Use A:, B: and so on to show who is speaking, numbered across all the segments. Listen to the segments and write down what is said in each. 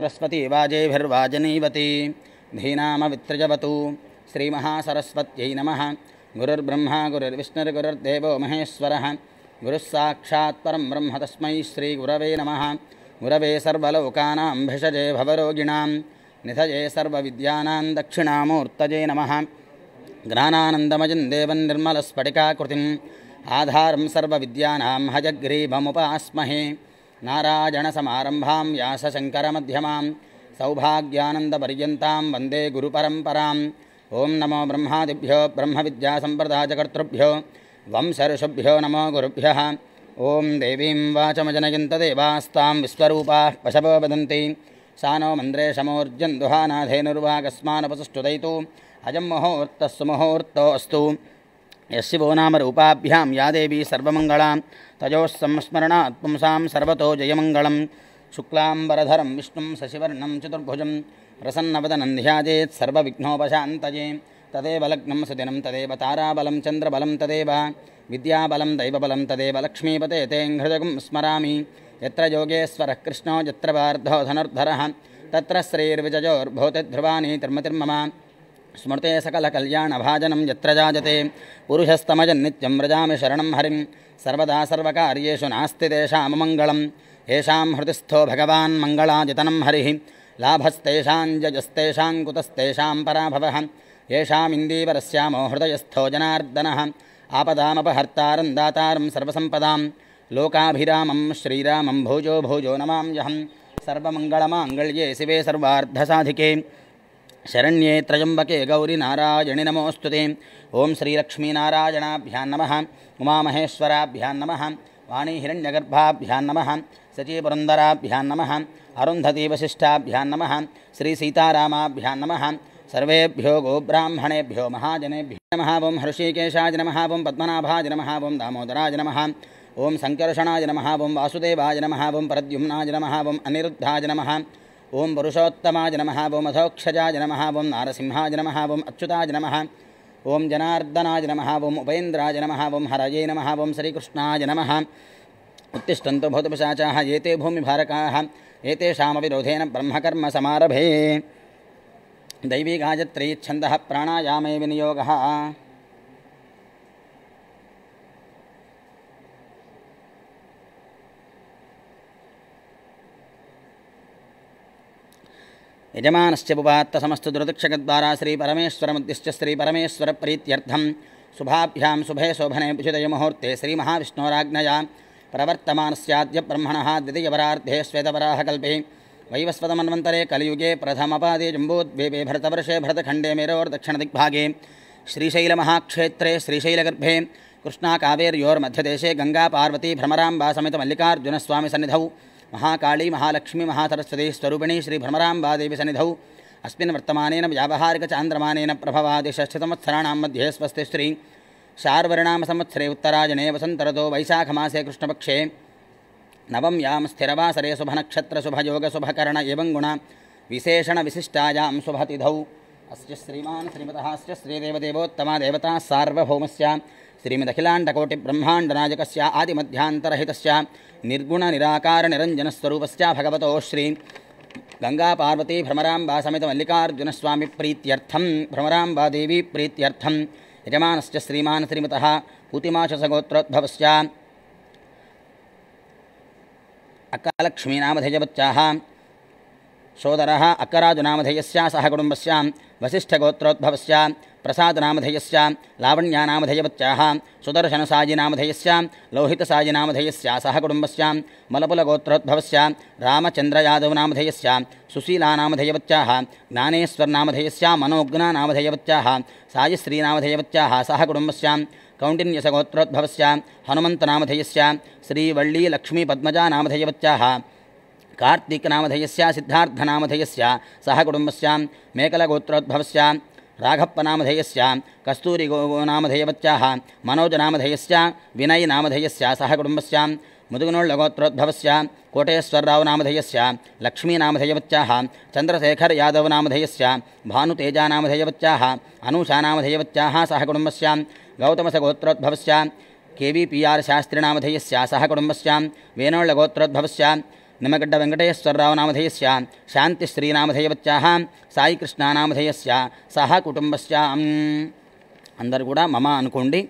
A: सरस्वती वाजेभिर्वाजनीवती धीनाम वित्रजवतु श्री महासरस्वत नम गुरुर्ब्रह्म गुरुर्विष्णुर्गुरुर्देव महेश्वर परं ब्रह्म तस्मै श्रीगुरव नम गुरवे सर्वलोकानां भिषजे भवरोगिणां निधजे सर्वविद्यानां नम नमः ज्ञानानन्दमयं देवं निर्मलस्फटिकाकृतिम् आधारं सर्वविद्यानां नारायणसमारम्भां व्यासशङ्करमध्यमां सौभाग्यानंदपर्यता वंदे गुरुपरम्पराम् ओं नमो ब्रह्मादिभ्यो ब्रह्म ब्रह्मविद्यासम्प्रदायकर्तृभ्यो वंशऋषभ्यो नमो गुरुभ्यः ॐ वाचम वाचमजनयन्तदेवास्तां विश्वरूपाः पशवो वदन्ति सा नो मन्द्रेशमोर्जन्दुहानाधेनुर्वाकस्मानपसुष्टुदयितु अयं मुहूर्तः सुमुहूर्तोऽस्तु यस्य भुवनामरूपाभ्यां या देवी सर्वमङ्गलां तजोस्संस्मरणात् पुंसां सर्वतो जयमङ्गलं शुक्लाम्बरधरं विष्णु शशिवर्णं चतुर्भुजं प्रसन्नवदनं ध्याजेत् सर्वविघ्नोपशान्तये तदेव लग्नं सुदिनं तदेव ताराबलं चन्द्रबलं तदेव विद्याबलं दैवबलं तदेव लक्ष्मीपते तेऽङ्घ्रजगुं स्मरामि यत्र योगेश्वरः कृष्णो यत्र वार्धो धनुर्धरः तत्र श्रीर्विजयोर्भवति ध्रुवाणी स्मृते सकलकल्याणभाजनं यत्र जाजते पुरुषस्तमजन्नित्यं व्रजा शरण हरिम सर्वदा सर्वकार्येषु नास्ति मंगल येषां हृदिस्थो भगवान् हरि हरिः लाभस्तेषाञ्जयस्तेषां कुतस्तेषां पराभवः येषामिन्दीवरस्यामो हृदयस्थो जनादन आपदामपहर्तारं दातारं लोकाभिरामं श्रीरामं भोजो भोजो नमाम्यहं सर्वमंगलमांगल्ये शिवे सर्वार्धसाधिके ಶರಣ್ಯೇ ತ್ರಯಂಬಕೆ ಗೌರಿ ನಾರಾಯಣಿ ನಮೋಸ್ತುತೆ ಓಂ ಶ್ರೀಲಕ್ಷ್ಮೀನಾರಾಯಣಾಭ್ಯಾನ್ ನಮಃ ಉಮಾಮಹೇಶ್ವರಾಭ್ಯಾನ್ ನಮಃ ವಾಣಿ ಹಿರಣ್ಯಗರ್ಭಾಭ್ಯಾನ್ ನಮಃ ಸಚೀಪುರಂದರಾಭ್ಯಾನ್ ನಮಃ ಅರುಂಧತಿ ವಸಿಷ್ಠಾಭ್ಯಾನ್ ನಮಃ ಶ್ರೀ ಸೀತಾರಾಮಾಭ್ಯಾನ್ ನಮಃ ಸರ್ವೇಭ್ಯೋ ಗೋಬ್ರಾಹ್ಮಣೇಭ್ಯೋ ಮಹಾಜನೇಭ್ಯೋ ನಮಃ ಓಂ ಹೃಷಿಕೇಶಾಯ ನಮಃ ಓಂ ಪದ್ಮನಾಭಾಯ ನಮಃ ಓಂ ದಾಮೋದರಾಯ ನಮಃ ಓಂ ಸಂಕರ್ಷಣಾಯ ನಮಃ ಓಂ ವಾಸುದೇವಾಯ ನಮಃ ಓಂ ಪ್ರದ್ಯುಮ್ನಾಯ ನಮಃ ಓಂ ಅನಿರುದ್ಧಾಯ ನಮಃ ओं पुरुषोत्तमाय नमः ओम अधोक्षजाय नमः ओं नारसिंहाय नमः ओं अच्युताय नमः उपेन्द्र जनार्दनाय नमः ओम उपेन्द्राय नमः ओम हरये नमः ओं श्रीकृष्णाय नमः उत्तिष्ठन्तु भूतपिशाचाः एते भूमिभारकाः एतेषामपि रोधेन ब्रह्मकर्म समारभे दैवी गायत्री छन्दः प्राणायामे विनियोगः यजमानश्च बुभात्त समस्तदुरदक्षकद्वारा श्रीपरमेश्वरमुद्दिश्च श्रीपरमेश्वरप्रीत्यर्थं शुभाभ्यां शुभे शोभने मुहूर्ते श्रीमहाविष्णोराज्ञया प्रवर्तमानस्याद्य ब्रह्मणः द्वितीयपरार्धे श्वेतपराहकल्पे वैवस्वतमन्वन्तरे कलियुगे प्रथमपादे जम्बोद्वीपे भरतवर्षे भरतखण्डे मेरोर्दक्षिणदिग्भागे श्रीशैलमहाक्षेत्रे श्रीशैलगर्भे कृष्णाकावेर्योर्मध्यदेशे गङ्गापार्वती भ्रमराम्बासमितमल्लिकार्जुनस्वामिसन्निधौ महाकाली महालक्ष्मी महासरस्वती स्वरूपिणी श्री भ्रमरांबादेवी सनिधौ अस्मिन् वर्तमानेन व्यावहारिकचान्द्रमानेन संवत्सराणां मध्ये स्वस्ति श्री संवत्सरे उत्तराजने वसन्तरतो वैशाखमासे कृष्णपक्षे नवम यां स्थिरवासरे शुभनक्षत्र शुभयोग एवं गुण विशेषण विशिष्टायां शुभतिधौ अस्य श्रीमान् श्रीमतः अस्य श्रीदेवदेवोत्तमा देवता सार्वभौमस्य आदिमध्यारहित निर्गुण निराकार निरंजनस्वूप भगवत श्री गङ्गापार्वती भ्रमराम्बासमेतमल्लिकार्जुनस्वामिप्रीत्यर्थं भ्रमराम्बादेवीप्रीत्यर्थं यजमानस्य श्रीमान् श्रीमतः हुतिमाचसगोत्रोद्भवस्य अक्कालक्ष्मीनामधेयवत्याः सोदर अक्कराजुनामधेयस्य सह कुटुम्बस्य वसिष्ठगोत्रोद्भवस्य प्रसादनामधेयस्य लावण्यानामधेयवत्याः सुदर्शनसायिनामधेयस्य लौहितसायिनामधेयस्य सह कुटुम्बस्य मलपुलगोत्रोद्भवस्य रामचन्द्रयादवनामधेयस्य सुशीलानामधेयवत्याः ज्ञानेश्वरनामधेयस्य मनोज्ञानामधेयवत्याः सायिश्रीनामधेयवत्याः सह कुटुम्बस्य कौण्डिन्यसगोत्रोद्भवस्य हनुमन्तनामधेयस्य श्रीवल्लीलक्ष्मीपद्मजानामधेयवत्याः कार्तिकनामधेयस्य सिद्धार्थनामधेयस्य सह कुटुम्बस्य राघप्पनामधेय कस्तूरी गो नामधेयवत्याः मनोजनामधेयस्य विनयनामधेयस्य सह कुटुम्बस्य मुदुगनोळ्लगोत्रोद्भवस्य कोटेश्वररावनामधेयस्य लक्ष्मीनामधेयवत्याः चन्द्रशेखरयादवनामधेयस्य भानुतेजानामधेयवत्याः अनूषानामधेयवत्याः सह कुटुम्बस्य गौतमसगोत्रोद्भवस्य के वि पी आर् शास्त्रीनामधेय सह कुटुम्बस्य वेणोळ्लगोत्रोद्भवस्य निमगड्ड वेङ्कटेश्वररावनामधेयस्य శాంతిశ్రీనామధేయవత్యాహ సాయి కృష్ణానామధేయస్య సహ కుటుంబస్యాం అందరు కూడా మమ అనుకోండి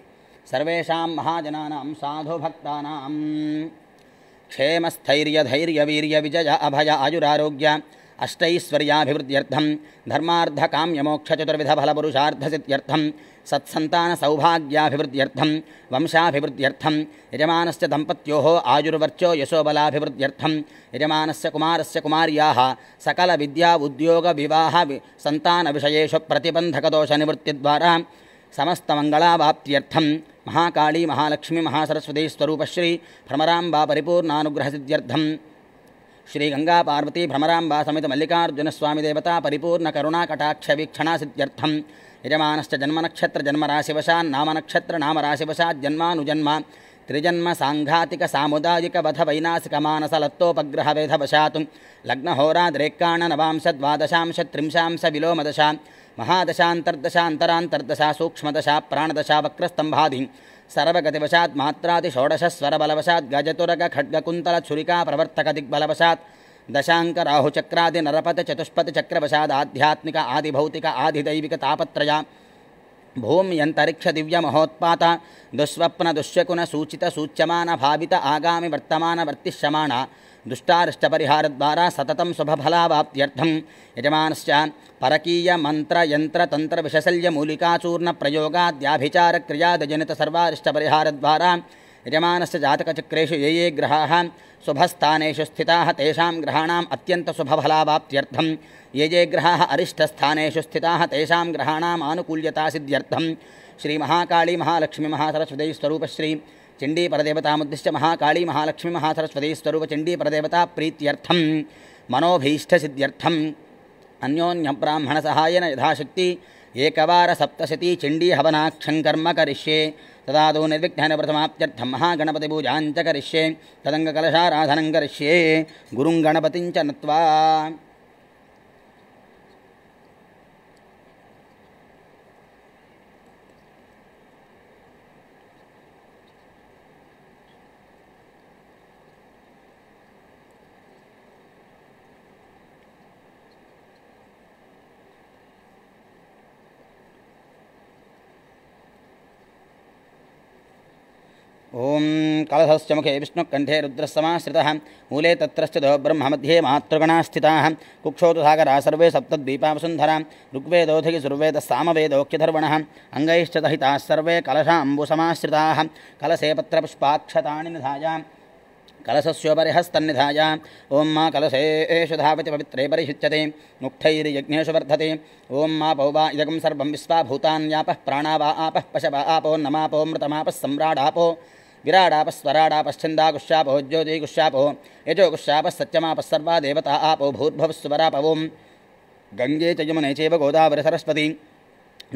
A: సర్వేషాం మహాజనానాం సాధుభక్తానాం క్షేమస్థైర్యధైర్యవీర్య విజయ అభయ ఆయురారోగ్య अष्टैश्वर्याभिवृद्ध्यर्थं धर्मार्थकाम्यमोक्षचतुर्विधफलपुरुषार्थसिद्ध्यर्थं सत्सन्तानसौभाग्याभिवृद्ध्यर्थं वंशाभिवृद्ध्यर्थं यजमानस्य दम्पत्योः आयुर्वर्चो यशोबलाभिवृद्ध्यर्थं यजमानस्य कुमारस्य कुमार्याः सकलविद्या उद्योगविवाह सन्तानविषयेषु प्रतिबन्धकदोषनिवृत्तिद्वारा समस्तमङ्गलावाप्त्यर्थं महाकाली महालक्ष्मी महासरस्वतीस्वरूपश्री भ्रमराम्बा परिपूर्णानुग्रहसिद्ध्यर्थं श्री गंगा पार्वती भ्रमरांबा समित मल्लिकार्जुन स्वामी देवता परिपूर्ण करुणा कटाक्ष वीक्षण सिद्ध्यर्थम यजमान जन्म नक्षत्र जन्म राशिवशा नाम नक्षत्र नाम राशिवशा जन्मानुजन्म त्रिजन्म सांघातिक सामुदायिक वध वैनासिक मानस लत्तोपग्रह वेधवशात् लग्नहोराद्रेक्काण नवांश द्वादशांश त्रिंशांश विलोमदशा महादशान्तर्दशान्तरान्तर्दशा सूक्ष्मदशा प्राणदशा वक्रस्तंभादि सर्वगतिवशात् मात्रातिषोडशस्वरबलवशात् गजतुरग खड्गकुन्तलछुरिका प्रवर्तकदिग्बलवशात् दशाङ्कराहुचक्रादिनरपतिचतुष्पतिचक्रवशादाध्यात्मिक आदिभौतिक आदिदैविकतापत्रया आगामी वर्तमान आगामिवर्तमानवर्तिष्यमाणा दुष्टारिष्टपरिहारद्वारा सततं शुभफलावाप्त्यर्थं यजमानश्च परकीयमन्त्रयन्त्रतन्त्रविशसल्यमूलिकाचूर्णप्रयोगाद्याभिचारक्रियादजनितसर्वारिष्टपरिहारद्वारा यजमानस्य जातकचक्रेषु ये ये ग्रहाः शुभस्थानेषु स्थिताः तेषां ग्रहाणाम् अत्यन्तशुभफलावाप्त्यर्थं ये ये ग्रहाः अरिष्टस्थानेषु स्थिताः तेषां ग्रहाणाम् आनुकूल्यतासिद्ध्यर्थं श्रीमहाकाळीमहालक्ष्मीमहासरस्वतीस्वरूपश्री చండీ పరదేవతముద్దిష్ట మహాకాళీ మహాలక్ష్మి మహాసరస్వతీ స్వరూప చండీ పరదేవత ప్రీత్యర్థం మనోభీష్టసిద్ధ్యర్థం అన్యోన్య బ్రాహ్మణ సహాయన యథాశక్తి ఏకవార సప్తశతి చండీ హవనాక్షం కర్మ కరిష్యే తదాదు నిర్విఘ్న ప్రథమాప్త్యర్థం మహాగణపతి పూజాంచ కరిష్యే తదంగకలశారాధనం కరిష్యే గురుం గణపతించ నత్వా ओं कलशश्च मुखे विष्णुकंठे रुद्रः मूले तत्रश्च दो मध्ये मातृगणाः स्थिताः कुक्षो तु सागराः सर्वे ऋग्वेदोधि सुर्वेद सुर्वेदस्सामवेदोक्यधर्वणः अङ्गैश्च दहिताः सर्वे कलशाम्बुसमाश्रिताः कलशे पत्रपुष्पाक्षता निधाय कलशस्योपरि हस्तन्निधाय ओं मा कलशे एषु धावति पवित्रे परिषिच्यते मुक्तैर्यज्ञेषु वर्धते ओं मा पौवा इदकं सर्वं विश्वा भूतान्यापः प्राणावा आपः पशव आपो नमापो मृतमापः सम्राडापो कुश्याप सत्यमाप सर्वा देवता आपो स्वरापो गंगे च यमुने चैव गोदावरी सरस्वती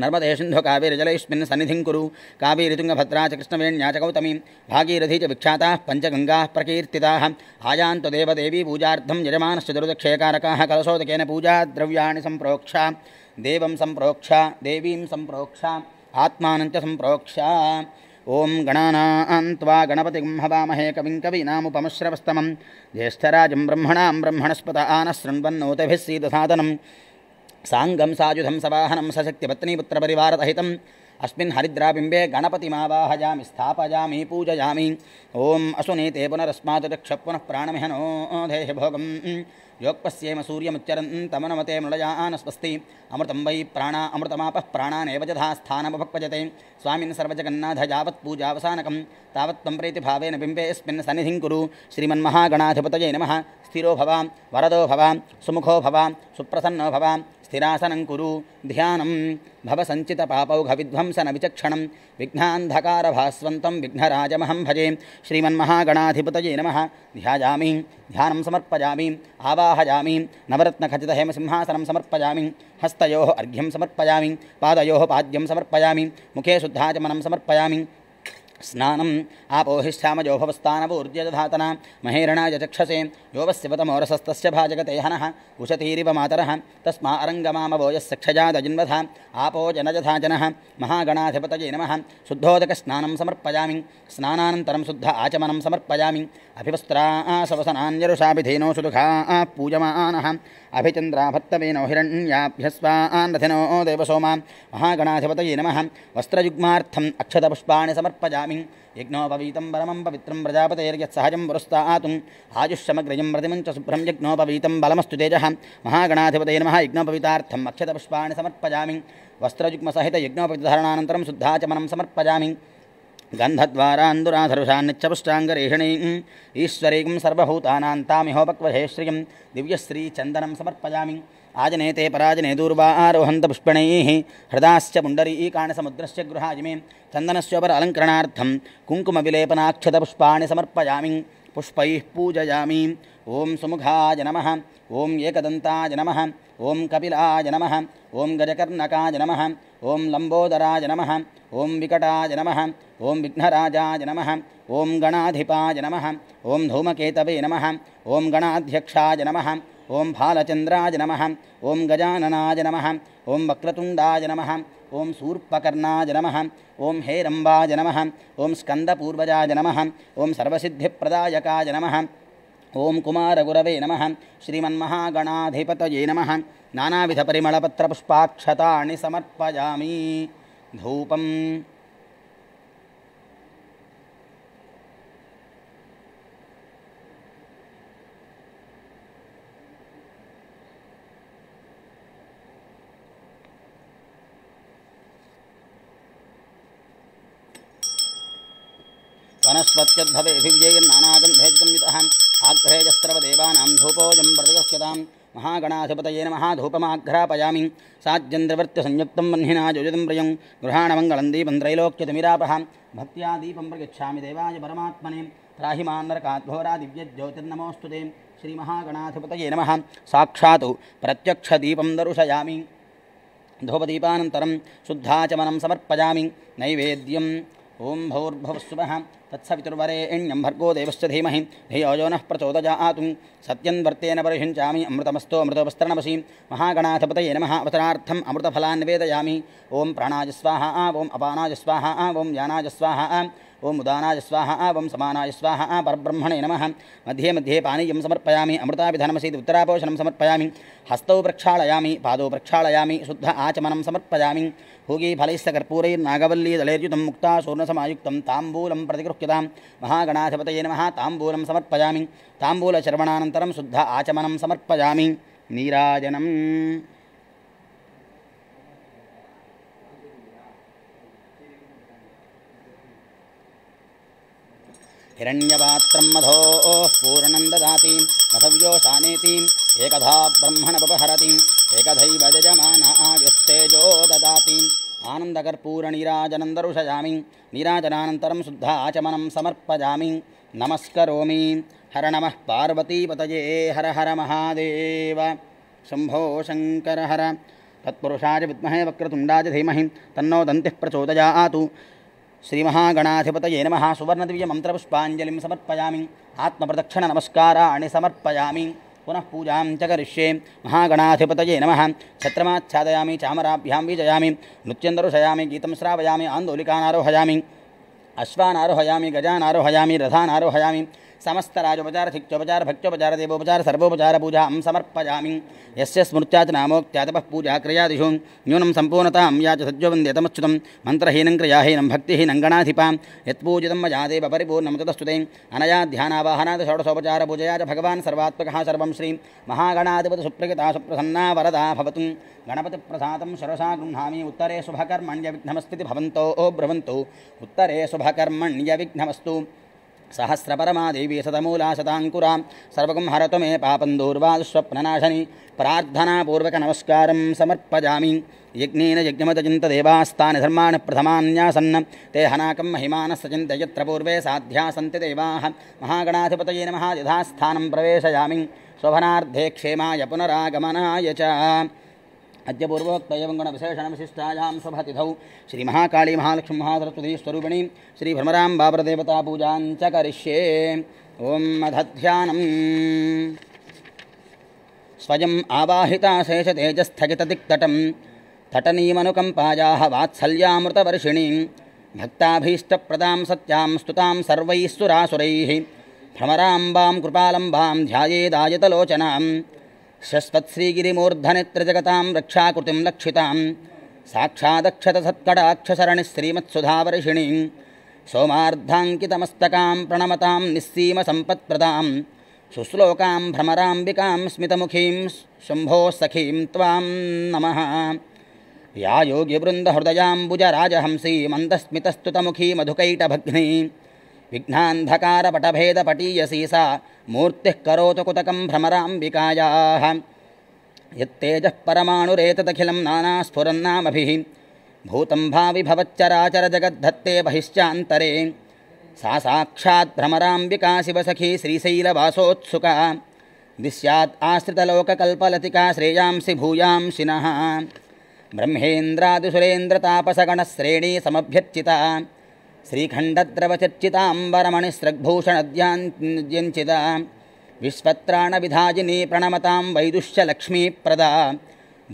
A: नर्मदे सिंधु कावेरीजलैस्मिन् सन्निधिं कुरु कावेरीतुङ्गभद्रा च कृष्णवेण्या च कौतमी भागीरथी च विख्याताः पञ्चगङ्गाः प्रकीर्तिताः आयान्तो देवदेवी पूजार्थं यजमानश्च दुर्दक्षेकारकाः कलशोदकेन पूजा द्रव्याण संप्रोक्षा देवं सम्प्रोक्ष देवीं सम्प्रोक्ष आत्मा च ओं गणनावा गणपतिं हवामहे कविं कवीनामुपमश्रवस्तमं ज्येष्ठराजं ब्रह्मणस्पत आनः शृण्वन्नोतभिः सीदसादनं साङ्गं सायुधं सवाहनं सशक्तिपत्नीपुत्रपरिवारतहितम् अस्मिन् हरिद्राबिम्बे गणपतिमावाहयामि स्थापयामि पूजयामि ॐ असुनीते पुनरस्मात् चक्षः पुनः प्राणमिहनो देहभोगम् तमनमते मृजान स्वस्ति अमृतं वै प्राण अमृतमाप प्राणानेव जधा स्थानमभक्पजते स्वामिन् सर्वजगन्नाथ यावत्पूजावसानकं तावत्त्वं प्रीतिभावेन बिम्बेऽस्मिन् सन्निधिं कुरु श्रीमन्महागणाधिपतये नमः स्थिरो भव वरदो भव सुमुखो भव सुप्रसन्नो भव स्थिरासनं कुरु विचक्षण विघ्नाधकार विघ्नान्धकारभास्वन्तं विघ्नराजमहम भजे श्रीमन्महागणाधिपतये ध्यान ध्यायामि आवाहजा नवरत्नखचित हेम सिंहासन समर्पयामि हस्तो अर्घ्यम समर्पयामि पादयोः पाद्यम समर्पयामि मुखे शुद्धाचमनम समर्पयामि स्नानम आपोहिष्ठामजोभवस्थानवूर्जदधातना महेरणा यचक्षसे योवस्यपतमोरसस्तस्य भाजगते हन उशतीरिव मातरः तस्मा अरङ्गमामवोयस्सक्षजादजिन्वधा आपो जनजथा महागणाधिपत नम शुद्धोदक स्ना समर्पयामि स्नानानन्तरं शुद्ध आचमन समर्पयामि अभिवस्त्रा सवसनान्यरुषाभिधेनो सुदुखा पूजमानः अभिचन्द्राभत्तमेनो हिरण्याभ्यस्वान्नथिनो देवसोमा महागणाधिपत नम वस्त्रयुग्मा अक्षतपुष्पा समर्पयामि नमामि यज्ञोपवीतं परमं पवित्रं प्रजापतेर्यत्सहजं पुरस्तातुं आयुष्समग्रजं प्रतिमं च शुभ्रं यज्ञोपवीतं बलमस्तु तेजः महागणाधिपतये नमः यज्ञोपवीतार्थम् अक्षतपुष्पाणि समर्पयामि वस्त्रयुग्मसहितयज्ञोपवीतधारणानन्तरं शुद्धाचमनं समर्पयामि गन्धद्वारान्दुराधरुषान्निच्छपुष्टाङ्गरेहिणीम् ईश्वरीकं सर्वभूतानान्तामिहोपक्वहेश्रियं दिव्यश्रीचन्दनं समर्पयामि आजने ते पराजने दूर्वा आरोहन्त पुष्पणैः हृदाश्च से गृहाजिमे कुंकुम विलेपनाक्षत पुष्पा समर्पयामि पुष्प पूजयामि ओं सुमुखाय नम ओं एकदन्ताय नम ओं कपिलाय नम ओं गजकर्णकाय नम ओं लम्बोदराय नम ओं विकटाय नम ओं विघ्नराजाय नम ओं गणाधिपाय नम ओं धूमकेतवे नम ओं गणाध्यक्षाय नम ओं फालचंद्राज नम ओं गजाननाज नम ओं वक्रतुंडाज नम ओं सूर्पकर्णाज नम ओं हेरंबाज नम ओं स्कंदपूर्वजाज नम ओं सर्वसिद्धिप्रदायकाज नम ओं कुमारगुरवे नम श्रीमहागणाधिपत नम नानाविधपरिमलपत्रपुष्पाक्षताणि समर्पयामी धूपम वनस्पत्यद्भवेऽभिव्ययन्नानागन्धेजितंयुतः आग्रहेजस्त्रवदेवानां धूपोऽयं प्रदर्श्यतां महागणाधिपतये नमः धूपमाघ्रापयामि साज्यन्द्रवृत्त्यसंयुक्तं वह्निना योजितं प्रियं गृहाणमङ्गलं दीपं त्रैलोक्यतिमिरापः भक्त्या दीपं प्रगच्छामि देवाय परमात्मने त्राहि मान्नरकाद्घोरा दिव्यज्योतिर्नमोऽस्तु ते श्रीमहागणाधिपतये नमः साक्षात् प्रत्यक्षदीपं दर्शयामि धूपदीपानन्तरं शुद्धाचमनं समर्पयामि नैवेद्यं ओं भौर्भवस्व तत्सवितुर्वरेण्यं भर्गो देवश्च धीमहि धियोजो नः प्रचोदयातु सत्यन्वर्तेन परिषिञ्चामि अमृतमस्तो अमृतवस्त्रणमसि महागणाधिपतये नमः अवतरार्थम् अमृतफलान् निवेदयामि ॐ प्राणाजस्वाहा ओं अपानाजस्वाहा ओं यानाजस्वाहा ओम उदानाय स्वाहा वम समानाय स्वाहा परब्रह्मणे नमः मध्ये मध्ये पानीयं समर्पयामि अमृताभिधनमसीति उत्तरापोषणं समर्पयामि हस्तौ प्रक्षालयामि पादौ प्रक्षालयामि शुद्ध आचमनं समर्पयामि हूगीफलैस्स कर्पूरैर्नागवल्लीदलैर्युतं मुक्तासूर्णसमायुक्तं ताम्बूलं प्रतिगृह्यतां महागणाधिपतये नमः ताम्बूलं समर्पयामि ताम्बूलचर्वणानन्तरं शुद्ध आचमनं समर्पयामि नीराजनम् हिरण्यपात्रं पूर्ण पूर्णं ददाति एक एकधा ब्रह्मणपहरतिम् एकधैव यजमान आयुस्तेजो ददाति आनन्दकर्पूरनीराजनन्दरुषयामि शुद्धा शुद्धाचमनं समर्पयामि नमस्करोमि हर नम पार्वतीपतये हर हर महादेव शंभो शंकर हर विमहे विद्महे वक्रतुण्डाय धीमह तन्नो प्रचोदया आ श्री महागणाधिपत मंत्रपुष्पाजलि नमः आत्म प्रदक्षिण नमस्कारा समर्पयाम पुनः पूजा चकष्ये महागणाधिपत नम नमः छत्रमाच्छादयामि चामराभ्यां विजयामि नृत्यन्दरुषयामि गीत श्रावयामि आन्दोलिकानारोहयामि अश्वानारोहयामि गजानारोहयामि रथानारोहयामि राजोपचार शिक्षोपचार भक्ोपचार देवोपचार सर्वोपचार पूजा हम समर्पयामि यस्य स्मृत्याच नामोक्त्यातपः पूजा क्रियादिषु न्यून संपूर्णता या च सज्जवन्द्यतमच्युतं मन्त्रहीनं क्रियाहीनं भक्तिहीनं गणाधिपां यत्पूजितं मया परिपूर्ण परिपूर्णमुदस्तुते अनया ध्यानावाहना षोडशोपचार पूजया च भगवान् सर्व श्री महागणाधिपत सुप्रकृता सुप्रसन्ना वरदा गणपति प्रसाद शरसा गृहा उत्तरे शुभकर्मण्यविघ्नमस्ति भवन्तो ओ ब्रवंत उत्तरे विघ्नमस्तु सहस्रपरमादेवी शतमूला शताङ्कुरा सर्वकं तो मे पापं दूर्वास्वप्ननाशनि प्रार्थनापूर्वक नमस्कारं यज्ञ यज्ञेन यज्ञमतचिन्तदेवास्तानि धर्माणि प्रथमान्यासन् ते हनाक महिमानस्य यत्र पूर्वे साध्या सन्ति देवा महागणाधिपत नम यथास्थान प्रवेशयामि शोभनाधे क्षेमाय पुनरागमनाय च अद्य पूर्वोक्तयवङ्गुणविशेषणविशिष्टायां स्वभतिथौ श्रीमहाकाली महालक्ष्मीमहासरस्वतीस्वरूपिणीं श्रीभ्रमरां बाबरदेवतापूजां च करिष्ये ॐ अधध्यानम् स्वयम् आवाहिता शेषतेजस्थगितदिक्तटं तटनीमनुकम्पायाः वात्सल्यामृतवर्षिणीं भक्ताभीष्टप्रदां सत्यां स्तुतां सर्वैः सुरासुरैः भ्रमराम्बां कृपालम्बां ध्यायेदायतलोचनां शश्वत्श्रीगिरिमूर्धनेत्रजगतां रक्षाकृतिं लक्षितां साक्षादक्षतसत्कडाक्षसरणिः श्रीमत्सुधावर्षिणीं सोमार्धाङ्कितमस्तकां प्रणमतां निःसीमसम्पत्प्रदां शुश्लोकां भ्रमराम्बिकां स्मितमुखीं शम्भो सखीं त्वां नमः या योगिवृन्दहृदयाम्बुजराजहंसी मन्दस्मितस्तुतमुखी मधुकैटभग्नी विघ्नान्धकारपटभेदपटीयसी सा मूर्तिः करोतु कुतकं भ्रमराम्बिकायाः यत्तेजः परमाणुरेतदखिलं नानास्फुरन्नामभिः भूतं भावि भवच्चराचरजगद्धत्ते बहिश्चान्तरे सा साक्षात् भ्रमराम्बिका शिवसखी श्रीशैलवासोत्सुका दिश्यात् आश्रितलोककल्पलतिका श्रेयांसि भूयांसिनः ब्रह्मेन्द्रादिसुरेन्द्रतापसगणश्रेणी समभ्यर्चिता विश्वत्राण विधाजिनी प्रणमतां प्रदा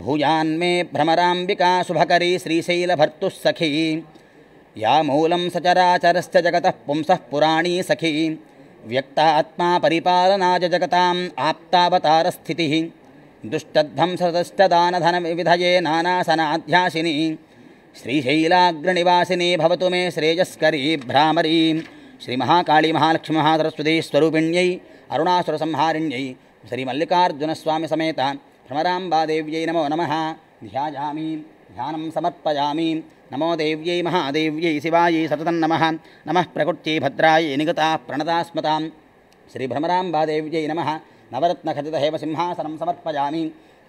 A: भूयान्मे भ्रमरांबिका शुभकरी श्रीशैलभर्तुः सखी या मूलं सचराचरश्च जगतः पुंसः पुराणी सखी व्यक्तात्मा परिपालनाय जगताम् आप्तावतारस्थितिः दुष्टध्वंसतश्च दानधनविधये नानासनाध्यासिनी श्रीशैलाग्रनिवासिनी भवतु मे श्रेयस्करी भ्रामरी श्रीमहाकाळीमहालक्ष्मीमहासरस्वतीस्वरूपिण्यै अरुणासुरसंहारिण्यै समेत भ्रमराम्बादेव्यै नमो नमः ध्यायामि ध्यानं समर्पयामि नमो देव्यै महादेव्यै शिवायै सततं नमः नमः प्रकृत्यै भद्रायै निगताः नम श्रीभ्रमराम्बादेव्यै नमः नवरत्नखचितहेव सिंहासनं समर्पयामि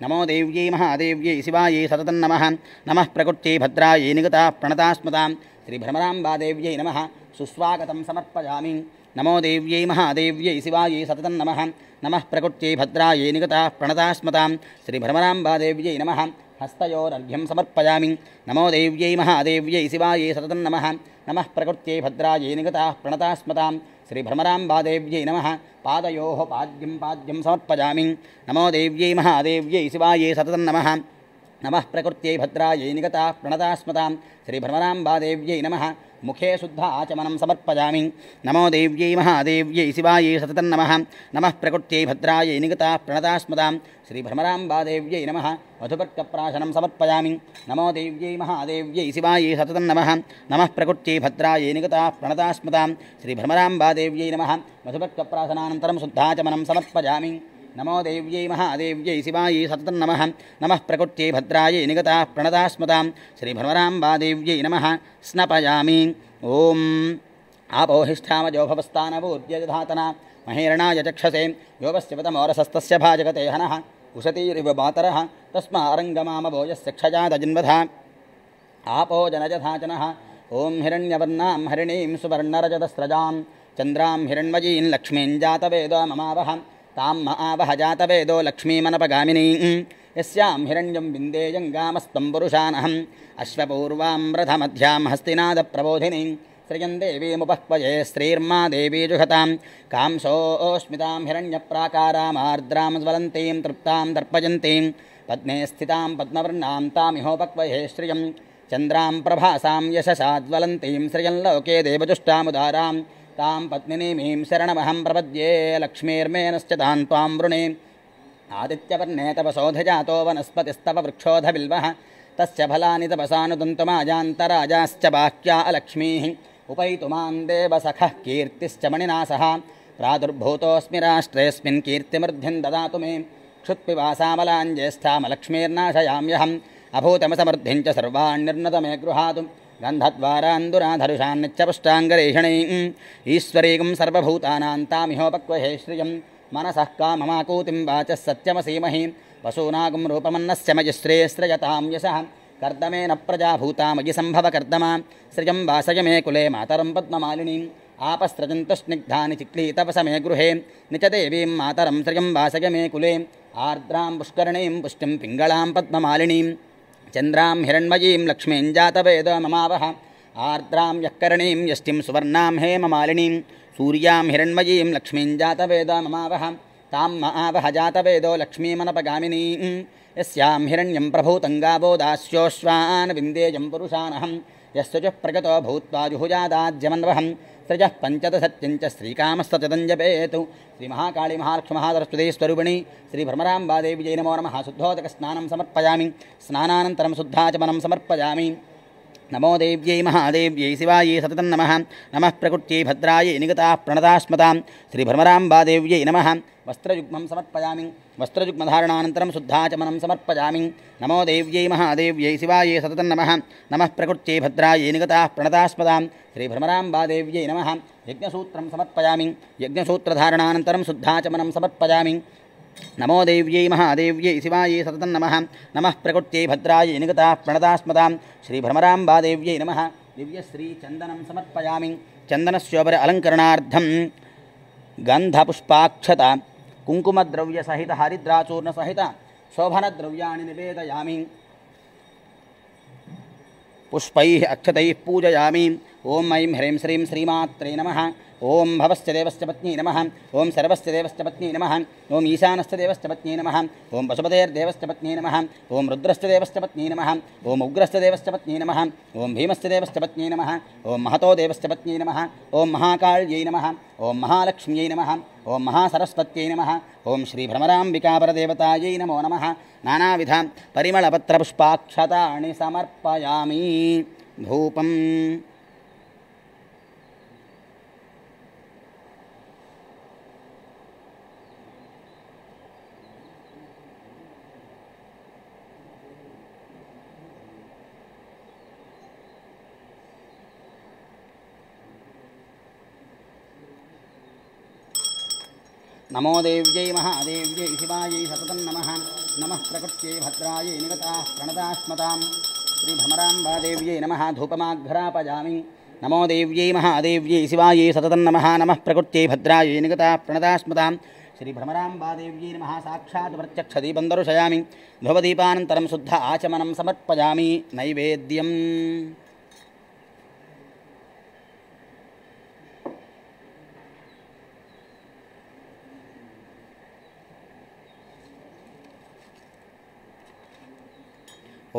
A: नमो देव्यै महादेव्यै शिवायै सततं नमः नमः प्रकृत्यै भद्रायै निगताः प्रणतास्मतां श्रीभ्रमराम्बादेव्यै नमः सुस्वागतं समर्पयामि नमो देव्यै महादेव्यै शिवायै सततं नमः नमः प्रकृत्यै भद्रायै निगता प्रणतास्मतां श्रीभ्रमराम्बादेव्यै नमः हस्तयोरर्घ्यं समर्पयामि नमो देव्यै महादेव्यै शिवायै सततं नमः नमः प्रकृत्यै भद्रायै निगता प्रणतास्मतां श्रीभ्रमराम्बादेव्यै नमः पादयोः पाद्यं पाद्यं समर्पयामि नमो देव्यै महादेव्यै शिवाय सततं नमः नमः प्रकृत्यै निगता निगताः प्रणतास्मतां श्रीभ्रमराम्बादेव्यै नमः मुखे शुद्ध आचमनम समर्पयामि नमो देव्यै महादेव्यै नम सततन्नमः नमः प्रकृत्यै भद्रायै निगताः प्रणतास्मतां श्रीभ्रमराम्बादेव्यै नमः वधुपर्कप्राशनं समर्पयामि नमो देव्यै महादेव्यै शिवायै सततन्नमः नमः प्रकृत्यै भद्रायै निगताः प्रणतास्मतां नम नमः वधुपर्कप्राशनानन्तरं शुद्धाचमनं समर्पयामि नमो देव्यै महादेव्यै शिवायै सततन्नमः नमः प्रकृत्यै भद्रायै निगताः प्रणतास्मतां श्रीभ्रमराम्बादेव्यै नमः स्नपयामि ॐ आपोहिष्ठामजोभवस्तानवोद्यजधातना महेरणाय चक्षसे योगस्यपतमोरसस्तस्य भाजगते हनः उशतीरिव बातरः तस्मारङ्गमामभोजस्य क्षजादजिन्वधा आपो जनजधाचनः ॐ हिरण्यवर्णां हरिणीं सुवर्णरजतस्रजां चन्द्रां हिरण्मयीं लक्ष्मीं जातवेद ममावहम् तां महावह जातवेदो लक्ष्मीमनपगामिनी यस्यां हिरण्यं विन्देयङ्गामस्तं पुरुषानहम् अश्वपूर्वां रथमध्यां हस्तिनादप्रबोधिनीं श्रियं देवीमुपह्वये श्रीर्मा देवी जुहतां कांसोऽस्मितां हिरण्यप्राकारामार्द्रां ज्वलन्तीं तृप्तां दर्पयन्तीं पद्मे स्थितां पद्मवर्णां तामिहोपक्वये श्रियं चन्द्रां प्रभासां यशसा श्रियं लोके देवजुष्टामुदारां तां पत्नी शरणमहम प्रपद्ये लक्ष्मीर्मेनश्च तां त्वां वृणे आदित्यवर्णे तपसोधजातो वनस्पतिस्तव वृक्षोधबिल्वः तस्य फलानि तपसानुदन्तुमाजान्तराजाश्च बाह्या अलक्ष्मीः उपैतुमां देवसखः कीर्तिश्च मणिनासः प्रादुर्भूतोऽस्मि राष्ट्रेऽस्मिन् कीर्तिमृद्धिं ददातु मे क्षुत्पिवासामलाञ्ज्येष्ठामलक्ष्मीर्नाशयाम्यहम् अभूतमसमृद्धिं च सर्वाण्यर्नतमे गृहातु गन्धद्वारान्दुराधरुषान्निच्च पुष्टाङ्गरेषणीम् ईश्वरीकं सर्वभूतानां तामिहोपक्वहे श्रियं मनसः काममाकूतिं वाचः सत्यमसीमहि पशूनागुं रूपमन्नस्य मयिश्रेयस्रयतां यशः कर्दमेन प्रजाभूतामयि सम्भवकर्दमा श्रियं मे कुले स्निग्धा चिक्ली तपस मे गृहे निच मतर मातरं श्रियं मे कुले आर्द्रां पुष्कणी पुष्टि पिङ्गलां पद्ममालिनीम् चन्द्रां हिरण्मयीं लक्ष्मीञ्जातवेद ममावह आर्द्रां यःकरणीं यष्टिं सुवर्णां हेममालिनीं सूर्यां हिरण्मयीं लक्ष्मीञ्जातवेद ममावह तां म आवह जातवेदो लक्ष्मीमनपगामिनीं यस्यां हिरण्यं प्रभूतङ्गावो दास्योऽश्वान् विन्देयं पुरुषानहं यस्य च प्रगतो भूत्वा जुहुजादाद्यमन्वहम् यत्रजः पञ्चदशत्यञ्च श्रीकामस्तचदञ्जपेतु श्रीमहाकाळीमहालक्ष्महासरस्वतीस्वरूपिणी श्रीभ्रमराम्बादेवी जै नमो नमः शुद्धोदकस्नानं समर्पयामि स्नानानन्तरं शुद्धाचमनं समर्पयामि नमो देव्यै महादेव्यै शिवायै सततं नम नमः प्रकृत्यै भद्रायै निगताः प्रणतास्मतां श्रीभ्रमराम्बादेव्यै नमः वस्त्रयुग्मं समर्पयामि वस्त्रयुग्मधारणानन्तरं शुद्धाचमनं समर्पयामि नमो देव्यै सतत नम नम प्रकृत नमः प्रकृत्यै निगता निगताः प्रणतास्पदां श्रीभ्रमराम्बादेव्यै नम यज्ञसूत्रं समर्पयामि यज्ञसूत्रधारणानन्तरं शुद्धाचमनं समर्पयामि नमो देव्यै महादेव्यै शिवायै सततं नमः नमः प्रकृत्यै निगता निगताः प्रणतास्मदां नम नमः दिव्यश्रीचन्दनं चंदन चन्दनस्योपरि अलङ्करणार्थं गंधपुष्पाक्षता कुंकुमद्रव्य सहित हरिद्राचूर्ण सहित शोभन शोभनद्रव्याणि निवेदयामी पुष्प अक्षत पूजयामी ॐ ऐं ह्रीं श्रीं श्रीमात्रे नमः ॐ भवस्य देवस्य पत्नी नमः ॐ सर्वस्य देवस्य पत्नी नमः ॐ ईशानस्य देवस्य पत्नी नमः ॐ पशुपतेर्देवस्य पत्नी नमः ॐ रुद्रस्य देवस्य पत्नी नमः ॐ उग्रस्य देवस्य पत्नी नमः ॐ भीमस्य देवस्य पत्नी नमः ॐ महतो देवस्य पत्नी नमः ॐ महाकाल्यै नमः ॐ महालक्ष्म्यै नमः ॐ महासरस्वत्यै नमः ॐ श्रीभ्रमराम्बिकापरदेवतायै नमो नमः नानाविधा परिमलपत्रपुष्पाक्षताणि समर्पयामि धूपम् नमो देव्यै महादेव्यै शिवायै सततं नमः नमः प्रकृत्यै भद्रायै निगताः प्रणतास्मतां श्रीभ्रमराम्बादेव्यै नमः धूपमाघ्रापजामि नमो देव्यै महादेव्यै शिवायै सततं नमः नमः प्रकृत्यै भद्रायै निगता प्रणतास्मतां श्रीभ्रमराम्बादेव्यै नमः साक्षात् प्रत्यक्षदीपं दर्शयामि ध्रुवदीपानन्तरं शुद्ध आचमनं समर्पयामि नैवेद्यम्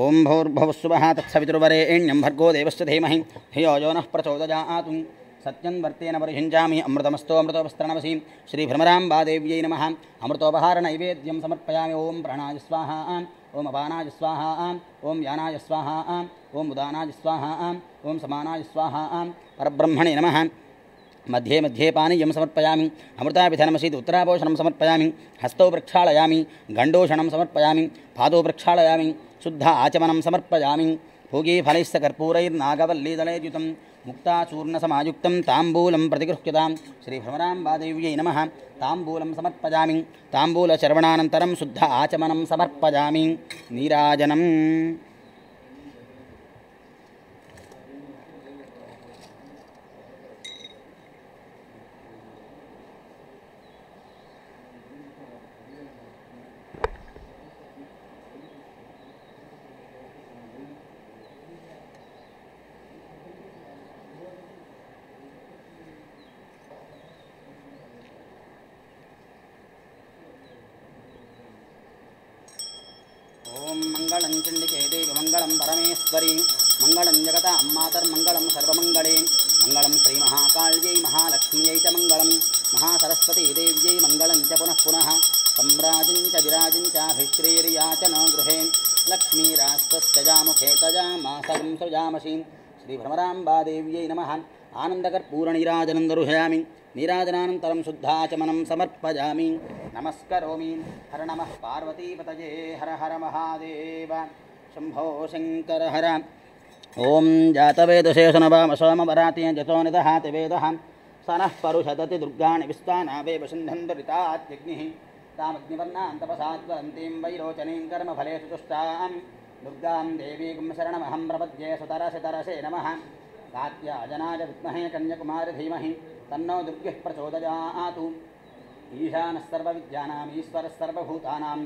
A: ओं भौर्भवस्व तत्सवितुर्वरेण्यं भर्गो देवस्य धीमहि हियो यो नः प्रचोदयातु सत्यन्वर्तेन परिहिञ्जामि अमृतमस्तो अमृतोपस्तरणवसि श्रीभ्रमराम्बादेव्यै नमः अमृतोपहारनैवेद्यं समर्पयामि ॐ प्राणाय स्वाहा ओम अपानाय स्वाहा ओम यानाय स्वाहा ओम उदानाय स्वाहा ओम समानाय स्वाहा परब्रह्मणे नमः मध्ये मध्ये पानीयं समर्पयामि अमृताभिधनमसीत् उत्तरापोषणं समर्पयामि हस्तौ प्रक्षालयामि गण्डोषणं समर्पयामि पादौ प्रक्षालयामि శుద్ధ ఆచమనం సమర్పయామి భోగీఫలైస్స కర్పూరైర్నాగవల్లీదళైర్యుతం సమాయుక్తం తాంబూలం ప్రతిగృహ్యతాం శ్రీభ్రమరాంబాదేవ్యై నమ తాంబూలం సమర్పజామి తాంబూలశ్రవణానంతరం శుద్ధ ఆచమనం సమర్పజామి నీరాజనం ఓం మంగళం చండికే దేవి మంగళం పరమేశ్వరి మంగళం జగత అమ్మాతర్మంగళం సర్వమంగళే మంగళం శ్రీ మహాకాళ్యై మహాలక్ష్మ్యై చ మంగళం మహాసరస్వతీ దేవ్యై మంగళం చ పునఃపున సమ్రాజం చ విరాజం చాభిశ్రీర్యాచన గృహే లక్ష్మీరాష్ట్రస్తజాముఖే తజామాసగం సృజామసి భ్రమరాంబాదేవ్యై నమ ఆనందకర్పూరనీరాజనం దరుహయామి నీరాజనానంతరం శుద్ధాచమనం సమర్పజామి नमस्कोमी हर पार्वती पतजे हर हर महादेव शंभो शंकर हर ॐ जातवेदशेषनवामसोमवराति जतो निदः तिवेदः स दुर्गा परुषदति दुर्गाणि विस्तानावे वसन्धन्धरितात्यग्निः तामग्निवर्णां तपसात्वन्तीं वैरोचनीं कर्मफलेषु तुष्टां दुर्गां देवीं शरणमहम प्रपद्ये सुतरसी तरसे नम कात्याजनाय विमहे कन्याकुमारी धीमहि तन्नो दुर्गः प्रचोदयातु ईशानसर्वविद्यानाम् ईश्वरसर्वभूतानां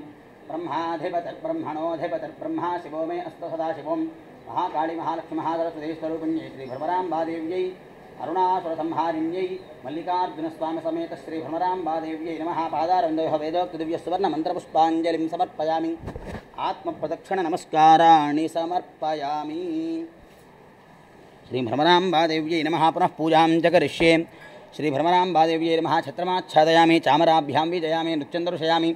A: ब्रह्माधिपतिर्ब्रह्मणोऽधिपतिर्ब्रह्मा शिवो मे अस्तु सदाशिवं महाकाळीमहालक्ष्मीमहासरस्वतीस्वरूपिण्यै श्रीभ्रमराम्बादेव्यै अरुणासुरसंहारिण्यै मल्लिकार्जुनस्वामिसमेत श्रीभ्रमराम्बादेव्यै नमः पादारविन्दयोः वेदोक्तदिव्यसुवर्णमन्त्रपुष्पाञ्जलिं समर्पयामि आत्मप्रदक्षिणनमस्काराणि समर्पयामि श्रीभ्रमराम्बादेव्यै नमः पुनः पूजां च करिष्ये श्रीभ्रमराम्बादेव्यै नमः छत्रमाच्छादयामि चामराभ्यां विजयामि नृत्यं दर्शयामि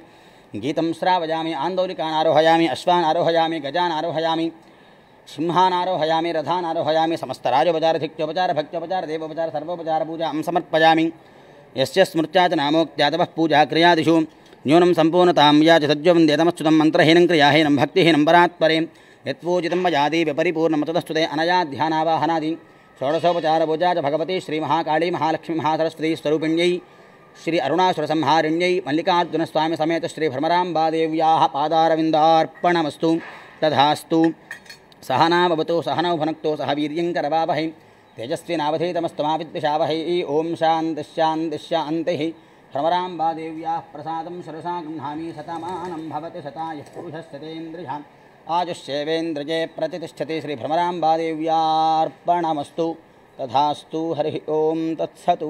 A: गीतं श्रावयामि आन्दोलिकान् आरोहयामि अश्वान् आरोहयामि गजान् आरोहयामि सिंहान् आरोहयामि रथान् आरोहयामि समस्तराजोपचारधिक्योपचारभक्त्योपचारदेवोपचार सर्वोपचारपूजां समर्पयामि यस्य स्मृत्या च नामोक्त्या तपः पूजा क्रियादिषु न्यूनं सम्पूर्णतां या च सज्जवन्द्यतमच्युतं मन्त्रहीनं क्रियाहीनं भक्तिहीनं परात्परे यत्पूजितं मयादि व्यपरिपूर्णमतदस्तुते अनया ध्यानावाहनादि पूजा च भगवती महाकाली महालक्ष्मी महासरस्वती स्वरूपिण्यै श्री मल्लिकार्जुन स्वामी समेत श्री भ्रमरांबादेव्या पादारविन्दार्पणमस्तु तथास्तु सहना भवतु सहनौ भुनक्तो सह वीर्यङ्करवावहै ओं शांति शांति भ्रमराम्बादेव्याः प्रसाद सरसा गृह्णामि शतमानं भवति शतायः पुरुषः आजुष्येवेन्द्रजे प्रतिष्ठति श्रीभ्रमराम्बादेव्यार्पणमस्तु तथास्तु हरिः ओं तत्सतु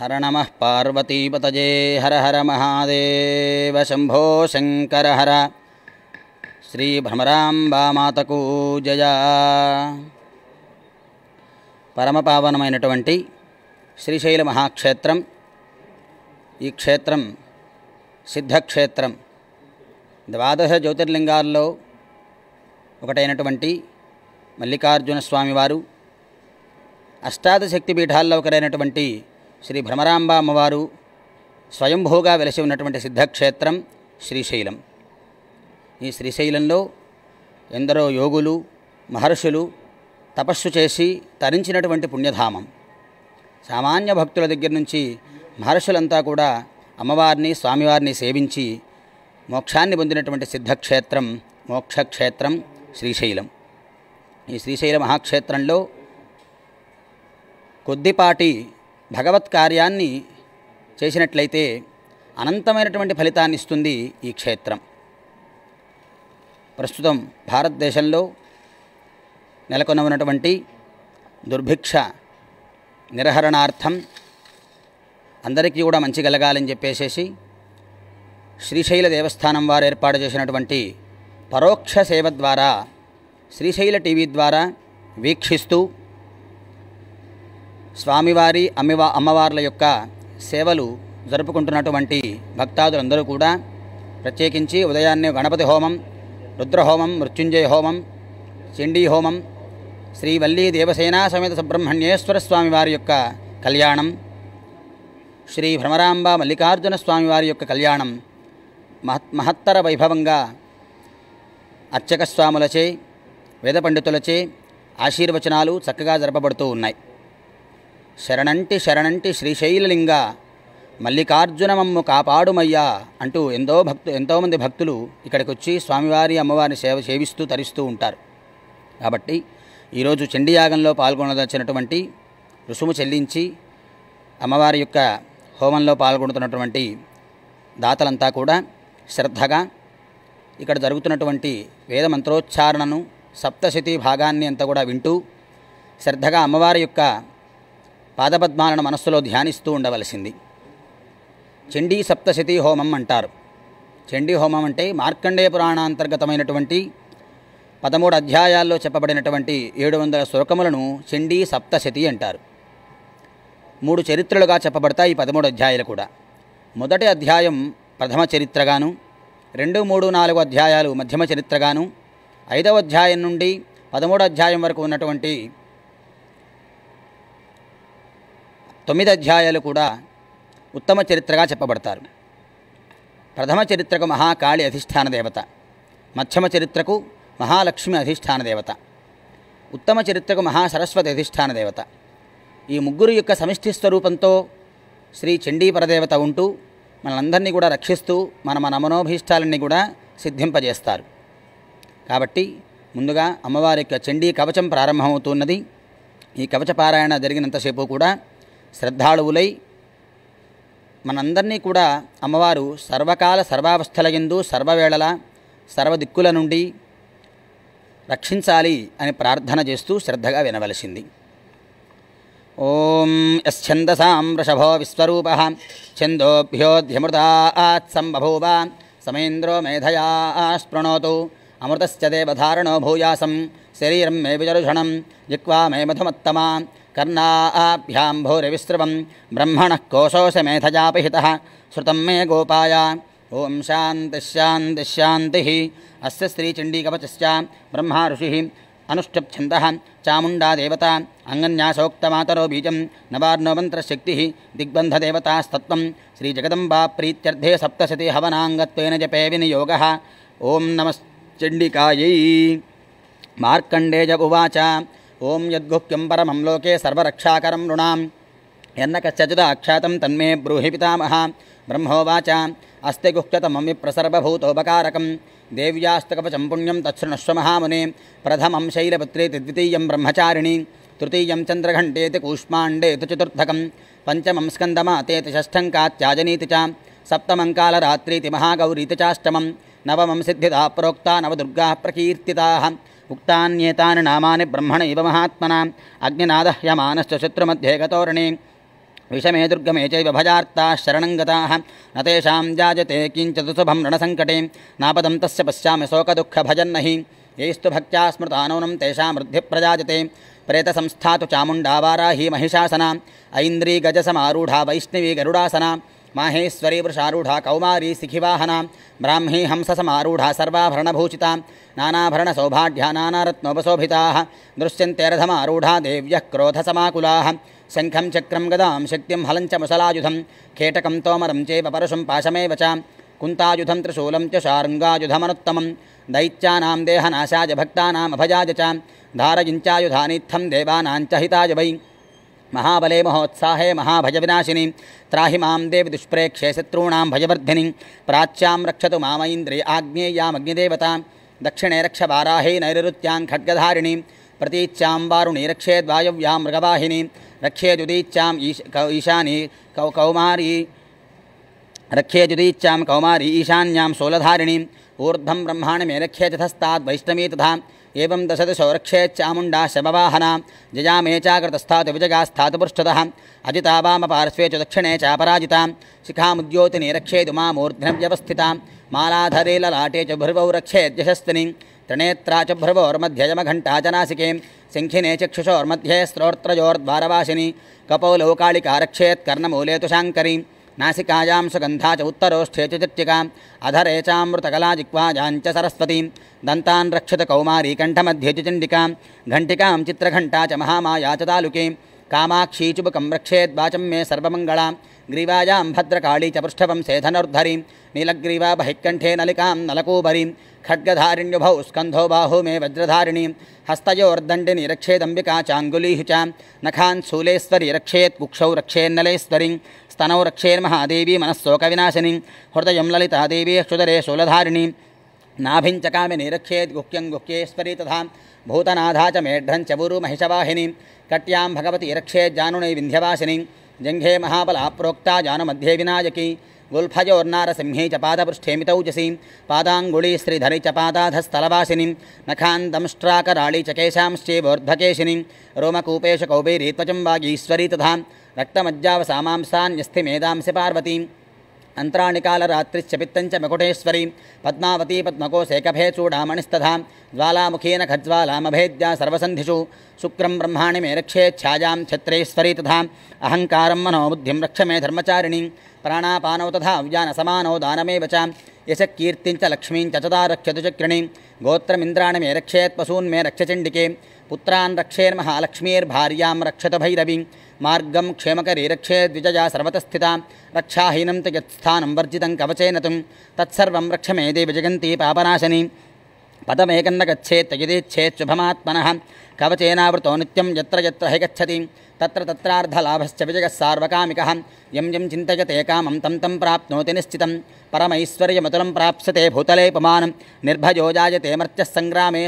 A: हर नमः హర हर हर महादेव शम्भो शङ्कर हर శ్రీభ్రమరాంబామాతకు జయ పరమపావనమైనటువంటి శ్రీశైల మహాక్షేత్రం ఈ క్షేత్రం సిద్ధక్షేత్రం ద్వాదశ జ్యోతిర్లింగాల్లో ఒకటైనటువంటి మల్లికార్జున స్వామివారు అష్టాదశక్తి పీఠాల్లో ఒకరైనటువంటి శ్రీ భ్రమరాంబ అమ్మవారు స్వయంభూగా వెలసి ఉన్నటువంటి సిద్ధక్షేత్రం శ్రీశైలం ఈ శ్రీశైలంలో ఎందరో యోగులు మహర్షులు తపస్సు చేసి తరించినటువంటి పుణ్యధామం సామాన్య భక్తుల దగ్గర నుంచి మహర్షులంతా కూడా అమ్మవారిని స్వామివారిని సేవించి మోక్షాన్ని పొందినటువంటి సిద్ధక్షేత్రం మోక్షక్షేత్రం శ్రీశైలం ఈ శ్రీశైల మహాక్షేత్రంలో కొద్దిపాటి భగవత్ కార్యాన్ని చేసినట్లయితే అనంతమైనటువంటి ఫలితాన్ని ఇస్తుంది ఈ క్షేత్రం ప్రస్తుతం భారతదేశంలో నెలకొన్న ఉన్నటువంటి దుర్భిక్ష నిర్హరణార్థం అందరికీ కూడా మంచి కలగాలని చెప్పేసేసి శ్రీశైల దేవస్థానం వారు ఏర్పాటు చేసినటువంటి పరోక్ష సేవ ద్వారా శ్రీశైల టీవీ ద్వారా వీక్షిస్తూ స్వామివారి అమ్మవా అమ్మవార్ల యొక్క సేవలు జరుపుకుంటున్నటువంటి భక్తాదులందరూ కూడా ప్రత్యేకించి ఉదయాన్నే గణపతి హోమం రుద్రహోమం మృత్యుంజయ హోమం చండీ హోమం శ్రీవల్లీ దేవసేనా సమేత సుబ్రహ్మణ్యేశ్వర స్వామివారి యొక్క కళ్యాణం శ్రీ భ్రమరాంబ మల్లికార్జున స్వామివారి యొక్క కళ్యాణం మహత్ మహత్తర వైభవంగా అర్చక స్వాములచే వేద పండితులచే ఆశీర్వచనాలు చక్కగా జరపబడుతూ ఉన్నాయి శరణంటి శరణంటి శ్రీశైలలింగ మల్లికార్జునమమ్ము కాపాడుమయ్యా అంటూ ఎంతో భక్తు ఎంతోమంది భక్తులు ఇక్కడికి వచ్చి స్వామివారి అమ్మవారిని సేవ సేవిస్తూ తరిస్తూ ఉంటారు కాబట్టి ఈరోజు చండీయాగంలో పాల్గొనదచ్చినటువంటి రుసుము చెల్లించి అమ్మవారి యొక్క హోమంలో పాల్గొంటున్నటువంటి దాతలంతా కూడా శ్రద్ధగా ఇక్కడ జరుగుతున్నటువంటి వేద మంత్రోచ్చారణను సప్తశతి భాగాన్ని అంతా కూడా వింటూ శ్రద్ధగా అమ్మవారి యొక్క పాదపద్మాలను మనస్సులో ధ్యానిస్తూ ఉండవలసింది చండీ సప్తశతి హోమం అంటారు చండీ హోమం అంటే మార్కండేయ పురాణాంతర్గతమైనటువంటి పదమూడు అధ్యాయాల్లో చెప్పబడినటువంటి ఏడు వందల శ్లోకములను చండీ సప్తశతి అంటారు మూడు చరిత్రలుగా చెప్పబడతాయి ఈ పదమూడు అధ్యాయాలు కూడా మొదటి అధ్యాయం ప్రథమ చరిత్రగాను రెండు మూడు నాలుగు అధ్యాయాలు మధ్యమ చరిత్రగాను ఐదవ అధ్యాయం నుండి పదమూడు అధ్యాయం వరకు ఉన్నటువంటి తొమ్మిది అధ్యాయాలు కూడా ఉత్తమ చరిత్రగా చెప్పబడతారు ప్రథమ చరిత్రకు మహాకాళి అధిష్టాన దేవత మధ్యమ చరిత్రకు మహాలక్ష్మి అధిష్టాన దేవత ఉత్తమ చరిత్రకు మహాసరస్వతి అధిష్టాన దేవత ఈ ముగ్గురు యొక్క సమిష్టి స్వరూపంతో శ్రీ చండీపరదేవత ఉంటూ మనందరినీ కూడా రక్షిస్తూ మన మన మనోభీష్టాలన్నీ కూడా సిద్ధింపజేస్తారు కాబట్టి ముందుగా అమ్మవారి యొక్క చండీ కవచం ప్రారంభమవుతున్నది ఈ కవచ పారాయణ జరిగినంతసేపు కూడా శ్రద్ధాళువులై మనందరినీ కూడా అమ్మవారు సర్వకాల సర్వావస్థల ఎందు సర్వవేళల సర్వదిక్కుల నుండి రక్షించాలి అని ప్రార్థన చేస్తూ శ్రద్ధగా వినవలసింది ఓం యశ్చందసాం వృషభో విశ్వరూప ఛందోభ్యోధ్యమృతాత్సంబూవ సమేంద్రో మేధయా ఆస్పృణోతు అమృతశ్చ భూయాసం శరీరం మే విజరుషణం జిక్వా మే మధుమత్తమా कर्णाभ्यां भूरिविस्रवं ब्रह्मण कोशो से पिहितः श्रुत मे शांति शांति शांति अस्य ब्रह्म ब्रह्मा ऋषिः चामुंडा देवता अङ्गन्यासोक्तमातरो बीजं नवार्णो मंत्रशक्ति दिग्बंधदेवता श्रीजगदंबा प्रीत्यर्थे सप्तशति हवनाङ्गत्वेन जपे विनियोग ॐ नमश्चण्डिकायै मार्कण्डेय उवाच ಓಂ ಯದ್ಗುಪ್ತ್ಯಂ ಪರಮಂ ಲೋಕೆ ಸರ್ವರಕ್ಷಾಕರಂ ನೃಣಾಂ ಎನ್ನ ಕಶ್ಚಿದ ಅಕ್ಷಾತಂ ತನ್ಮೇ ಬ್ರೂಹಿ ಪಿತಾಮಹ ಬ್ರಹ್ಮೋವಾಚ ಅಸ್ತಿ ಗುಹ್ಯತಮಿ ಪ್ರಸರ್ವಭೂತೋಪಕಾರಕಂ ದೇವ್ಯಾಸ್ತಕವಚಂ ಪುಣ್ಯಂ ತತ್ಸೃಣಸ್ವ ಮಹಾಮುನೆ ಪ್ರಥಮಂ ಶೈಲಪತ್ರೇತಿ ದ್ವಿತೀಯಂ ಬ್ರಹ್ಮಚಾರಿಣಿ तृतीयं चन्द्रघण्टेति कूष्माण्डेति चतुर्थकं पञ्चमं स्कन्दमातेति षष्ठं कात्याजनीति च सप्तमं कालरात्रीति महागौरीति चाष्टमं नवमं सिद्धिता प्रोक्ता नवदुर्गाः प्रकीर्तिताः उक्ता नामानि ब्रह्मण इव अग्निनाद अग्निनादह्यमानश्च शत्रुमध्ये गतोरणे विषमे दुर्गमे चैव भजार्ताः शरणं न तेषां जाजते किञ्च दुसुभं रणसङ्कटे नापदं तस्य पश्यामि शोकदुःखभजन्न हि यैस्तु भक्त्या स्मृता नूनं तेषां वृद्धिप्रजाजते प्रेतसंस्था तु चामुण्डा वाराही महिषासना ऐन्द्री वैष्णवी गरुडासना माहेश्वरी वृषारूढ़ा कौमारी सिखिवाहना ब्राह्मी हंस सरूढ़ा सर्वाभरणूचिता नानारत्नोपशोभिताः सौभाग्या देव्यः क्रोधसमाकुलाः दिव्य क्रोध सकुला शंखम चक्रम गदा शक्ति हलंच मुसलायुधम चैव तोमरम पाशमेव च पाशमे त्रिशूलं च शार्ङ्गायुधमनुत्तमं दैत्यानां देहनाशाय भक्तानामभयाय च धारयिञ्चायुधानीत्थं देवानां च हिताय वै महाबले महोत्सवاہے ಮಹಾ ಭಯವಿನಾಶಿನಿ ತ್ರಾಹಿ ಮಾಂ ದೇವ ದುಷ್ಪ್ರೇಕ್ಷೇಷತ್ರೂಣಾಂ ಭಯವರ್ಧಿನಿ ಪ್ರಾಚ್ಯಾಂ ರಕ್ಷತು ಮಾಮೈಂದ್ರೇ ಆග්ನೇ ಯಾ ಮಗ್ನೇ ದೇವತಾಃ ದಕ್ಷิಣೇ ರಕ್ಷ ಬಾರಾಹೆ ನೈರೃತ್ಯಾಂ ಖड्गಧಾರಿಣಿ ಪ್ರತಿಚ್ಯಾಂ ವಾರುಣೇ ರಕ್ಷೇದ್ ವಾಯವ್ಯಾ ಮೃಗವಾಹಿನಿ ರಕ್ಷೇ ಜುದೀಚಾಂ ಈಶಾನಿ ಕೌಮಾರಿ ರಕ್ಷೇ ಜುದೀಚಾಂ ಕೌಮಾರಿ ಈಶಾನ್ಯಾಂ ಸೋಲಧಾರಿಣಿ ಊರ್ಧ್ಮಂ ಬ್ರಹ್ಮಾನೇ ರಕ್ಷೇ ತಥಾಸ್ತಾತ್ ವೈಷ್ಣವೇ ತಥಾ एवं दशति सौरक्षे चामुण्डा शमवाहना मे चाकृतस्था विजगा स्थातु पृष्ठतः अजिता वामपार्श्वे च दक्षिणे चापराजिता शिखा निरक्षेदु मूर्धन मूर्ध्नव्यवस्थिता मालाधरे ललाटे च भ्रुवौ रक्षेद्यशस्विनी त्रिनेत्रा च भ्रुवोर्मध्ययमघण्टा च नासिके सिंखिने चक्षुषोर्मध्ये स्रोत्रयोर्द्वारवासिनी कपौ तो रक्षेत्कर्णमूले नासीकायां सुगंधा च उत्तरोष्ठेतितिर्चिकाम् अधरे चामृतकलाजिह्वाजां च कौमारी दन्तान् रक्षितकौमारीकण्ठमध्येतिचण्डिकां घंटिका चित्रघंटा च महामाया च तालुकीं कामाक्षीचुबकं रक्षेद्वाचं मे सर्वमंगला ग्रीवायां भद्रकाी च पृष्ठवंसे सेधनुर्धरी नीलग्रीवा बहिःकण्ठे नलिका नलकूबरीं खड्गधारिण्युभौ स्कंधो बाहु मे वज्रधारिणी हस्तोर्दंडिनी रक्षेदंबिका चांगुली च नखान् शूलेश्वरि रक्षेत् कुक्षौ रक्षेन्नलेश्वरीं स्तनौ रक्षेर्महादेवी विनाशिनी हृदय ललिता देवी क्षुदरे शूलधारिणी नाभिञ्चकामिनी रक्षेद् गुह्यं गुह्येश्वरी तथा भूतनाधा च मेढ्रं चबुरु महिषवाहिनी कट्यां भगवती रक्षेज्जानुनै विंध्यवासिनी जंघे महाबला प्रोक्ता जानुमध्ये विनायकी गुल्फजोर्नार सिंह च पादपृष्ठे मितौजसी पादाङ्गुली श्रीधरि च पादाधस्थलवासिनी नखान्दंष्ट्राकराळी च केशांश्चेवोर्ध्वकेशिनीं रोमकूपेश कौबेरी त्वचं वागीश्वरी तथा रक्तमज्जावसामांसान्यस्थि मेधांसि पार्वतीम् अन्तराणिकालरात्रिश्चपित्तञ्च मकुटेश्वरी पद्मावती पद्मकोशेकभे चूडामणिस्तथा ज्वालामुखेन खज्ज्वालामभेद्या सर्वसन्धिषु शुक्रं ब्रह्माणि मे रक्षे छायां छत्रैश्वरी तथा अहङ्कारं मनोबुद्धिं रक्ष मे धर्मचारिणी प्राणापानौ तथा व्यानसमानौ दानमेव च यशकीर्तिञ्च लक्ष्मीञ्च चदा रक्षतु चक्रिणीं गोत्रमिन्द्राणि मे रक्षेत् पशून् मे रक्षचण्डिके पुत्रान् रक्षेर्महालक्ष्मीर्भार्यां रक्षत भैरवीं मार्गं क्षेमकरी रक्षे द्विजया सर्वतस्थिता रक्षाहीनं च यत्स्थानं कवचे न तुं तत्सर्वं रक्ष मे देवि जगन्ति पापनाशनी पदमेकन्न गच्छेत् यदिच्छेत् शुभमात्मनः कवचेनावृतो नित्यं यत्र यत्र तत्र तत्रार्धलाभश्च विजयः सार्वकामिकः यं चिंतते कामं तम तं प्राप्नोति निश्चित परमैश्वर्यमतुलं प्राप्स्यते भूतले पुमानं निर्भयो जायते मर्त्यः सङ्ग्रामे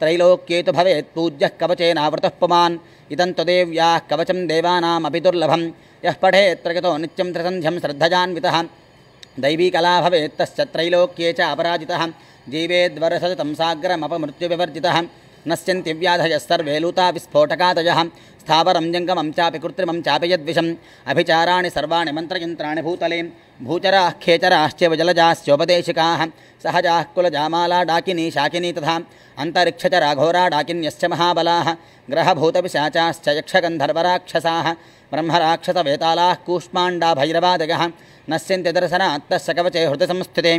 A: त्रैलोक्ये तु भवेत् पूज्यः कवचेनावृतः पुमान् इदं त्वदेव्याः कवचं देवानामपि दुर्लभं यः पठेत्रगतो नित्यं त्रिसन्ध्यं श्रद्धयान्वितः दैवीकला भवेत् तस्य त्रैलोक्ये च अपराजितः जीवेद्वरसततं सागरमपमृत्युविवर्जितः नश्यन्ति व्याधयः सर्वे लूता विस्फोटकादयः स्थावरं जङ्गमं चापि कृत्रिमं चापि यद्विषम् अभिचाराणि सर्वाणि मन्त्रयन्त्राणि भूतले भूचराः खेचराश्चैव जलजास्योपदेशिकाः सहजाः कुलजामाला डाकिनी शाकिनी तथा अन्तरिक्षचरा घोरा डाकिन्यश्च महाबलाः ग्रहभूतपिशाचाश्च यक्षगन्धर्वराक्षसाः ब्रह्मराक्षसवेतालाः कूष्माण्डा भैरवादयः नश्यन्ति दर्शनात्तस्य कवचे हृदयसंस्थिते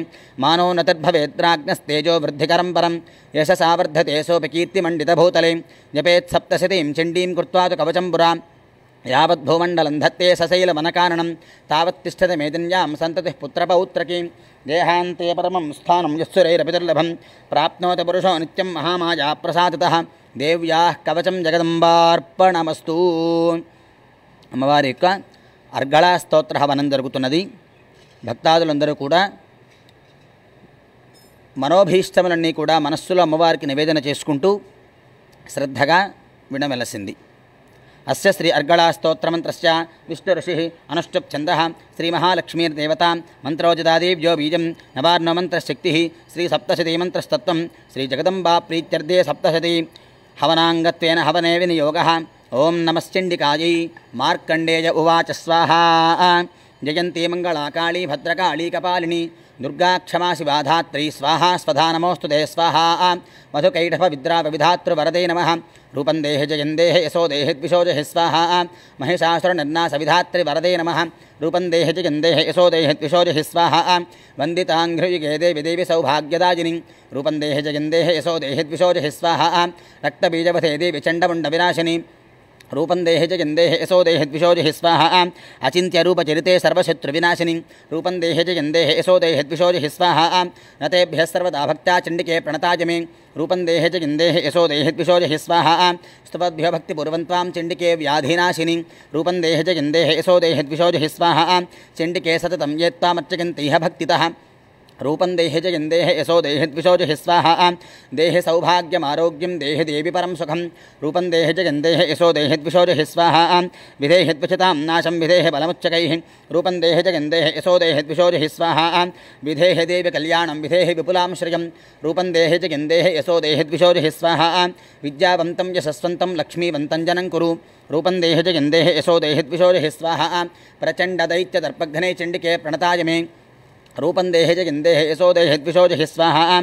A: मानो नतिर्भवेद्राग्नस्तेजो वृद्धिकरं परं यशसा वर्धते सोऽपि कीर्तिमण्डितभूतले जपेत्सप्तशतीं चण्डीं कृत्वा तु कवचं पुरा యావద్భూమండలం ధత్తే సశైలవనకాననం తావత్తిష్టత మేదిన్యాం సంతతి పుత్రపౌత్రకీం దేహాంతే పరమం స్థానం యస్సురైరపిదుర్లభం ప్రాప్నోత పురుషో నిత్యం మహామాయా ప్రసాదిత దేవ్యా కవచం జగదంబార్పణమస్తూ అమ్మవారి యొక్క అర్ఘళా స్తోత్ర హవనం జరుగుతున్నది భక్తాదులందరూ కూడా మనోభీష్టములన్నీ కూడా మనస్సులో అమ్మవారికి నివేదన చేసుకుంటూ శ్రద్ధగా వినవలసింది अस्य श्री अर्गळास्तोत्रमन्त्रस्य विष्णु ऋषिः छन्दः श्रीमहालक्ष्मीर्देवता मन्त्रोजदादेव्यो बीजं नवार्णमन्त्रशक्तिः श्रीसप्तशतीमन्त्रस्तत्त्वं श्रीजगदम्बाप्रीत्यर्दे सप्तशती हवनाङ्गत्वेन हवने विनियोगः ॐ नमश्चण्डिकायै मार्कण्डेय उवाच स्वाहा जयन्ती मङ्गलाकाळी भद्रकाली कपालिनी दुर्गा क्षमा शिवाधात्री स्वाहा स्वधा नमोस्तु दे स्वाहा मधुकैटभ विद्रापविधातृवरदे नमः रूपं देहे जयं देह यशो देहे द्विषोजः स्वाहा महिषासुरनिर्ना सविधात्रि वरदे नम रूपं देह जयं देह यशो देहे द्विषोजः स्वाहा वन्दिताङ्घ्रियुगे देवी देवी सौभाग्यदाजिनी रूपं देह जयं देह यशो देहे स्वाहा रक्तबीजपथे चंडमुंड विनाशिनी रूपंदेह देहे यशो देह यसो देहे द्विषोजहि स्वाहा अचिन्त्यरूपचरिते सर्वशत्रुविनाशिनि रूपं देहे च यन्देः यसो देहे द्विषोजहि स्वाहा न तेभ्यः सर्वदा भक्ता चंडिके प्रणता जमे रूपंदेह च यशो देह देहे द्विषोजहि स्वाहा स्तुवद्भ्यो भक्तिपूर्वं त्वां चण्डिके व्याधिनाशिनि रूपं देहे च यन्देः यसो देहे स्वाहा चण्डिके सततं ये भक्तितः रूपं देह जयं देह यशो देह द्विषोज हि स्वाहा सौभाग्यम आरोग्यम देहे देवी परम सुखम रूपं देह जयं देह यशो देहे द्विषोज हि स्वाहा विधेहे द्विषतां नाशं विधेह बलमुच्चकैः रूपं देह जयं देह यशो देहे द्विषोज हि स्वाहा विधेह देवि कल्याणं विधेहि विपुलां श्रियं रूपं देह जयं देह यशो देहे द्विषोज हि स्वाहा विद्यावन्तं यशस्वन्तं लक्ष्मीवन्तं जनं कुरु रूपं देह जयं देह यशो देहे द्विषोज हि स्वाहा प्रचण्डदैत्यदर्पघ्ने चण्डिके प्रणताय मे रूपं देहे च किं यशो देहे द्विषो जहि स्वाहा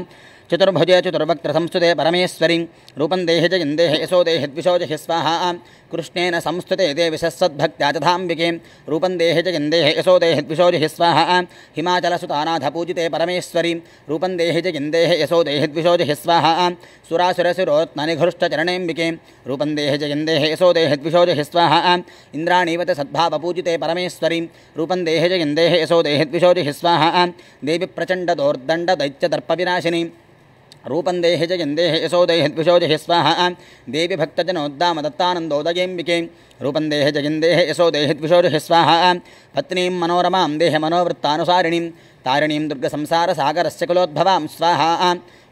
A: चतुर्भुजे चतुर्वक्त्र संस्तुते परमेश्वरी रूपं देहि जयं यशो देहि द्विषो स्वाहा कृष्णेन संस्तुते देवि सत्सद्भक्त्या चाबिके रूपं देहि जयं देह यशो देहि द्विषो हिमाचल सुतानाथ हिमाचलसुतानाथपूजिते परमेश्वरी रूपं देहि जयं यशो देहि द्विषो जहि स्वाहा सुरासुरसुरोत्ननिघृष्टचरणेऽम्बिके रूपं देहि जयं देह यशो देहि द्विषो जहि स्वाहा इन्द्राणीवत परमेश्वरी रूपं देहि यशो देह यशो देवी प्रचंड दौर्दंड दैत्य दर्प विनाशिनी रूपंदेह जगंदेह यशोदेह यशो स्वाहा देवी भक्तजनोद्दाम रूपंदेह जगंदेह यशोदेह जयन्देः यशो पत्नी मनोरमा देह पत्नीं तारिणी दुर्ग संसार सागर से कुलोद्भवाम स्वाहा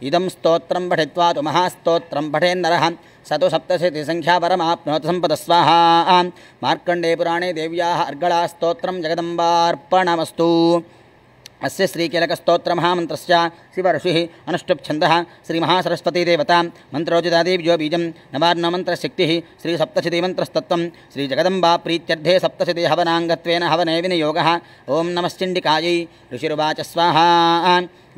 A: इदम स्तोत्रं पठित्वा तु महास्तोत्रं पठेन्नरः स तु संपद स्वाहा मार्कण्डे पुराणे अर्गला अर्गलास्तोत्रं जगदम्बार्पणमस्तु अस्य शिव ऋषि शिवऋषिः अनुष्टुप्छन्दः महासरस्वतीदेवता मन्त्रोचितादेव्यो बीजं बीज श्रीसप्तशतीमन्त्रस्तत्त्वं मंत्रशक्ति श्री सप्तशती हवनाङ्गत्वेन हवने विनियोगः ॐ नमश्चिण्डिकायै ऋषिर्वाच स्वाहा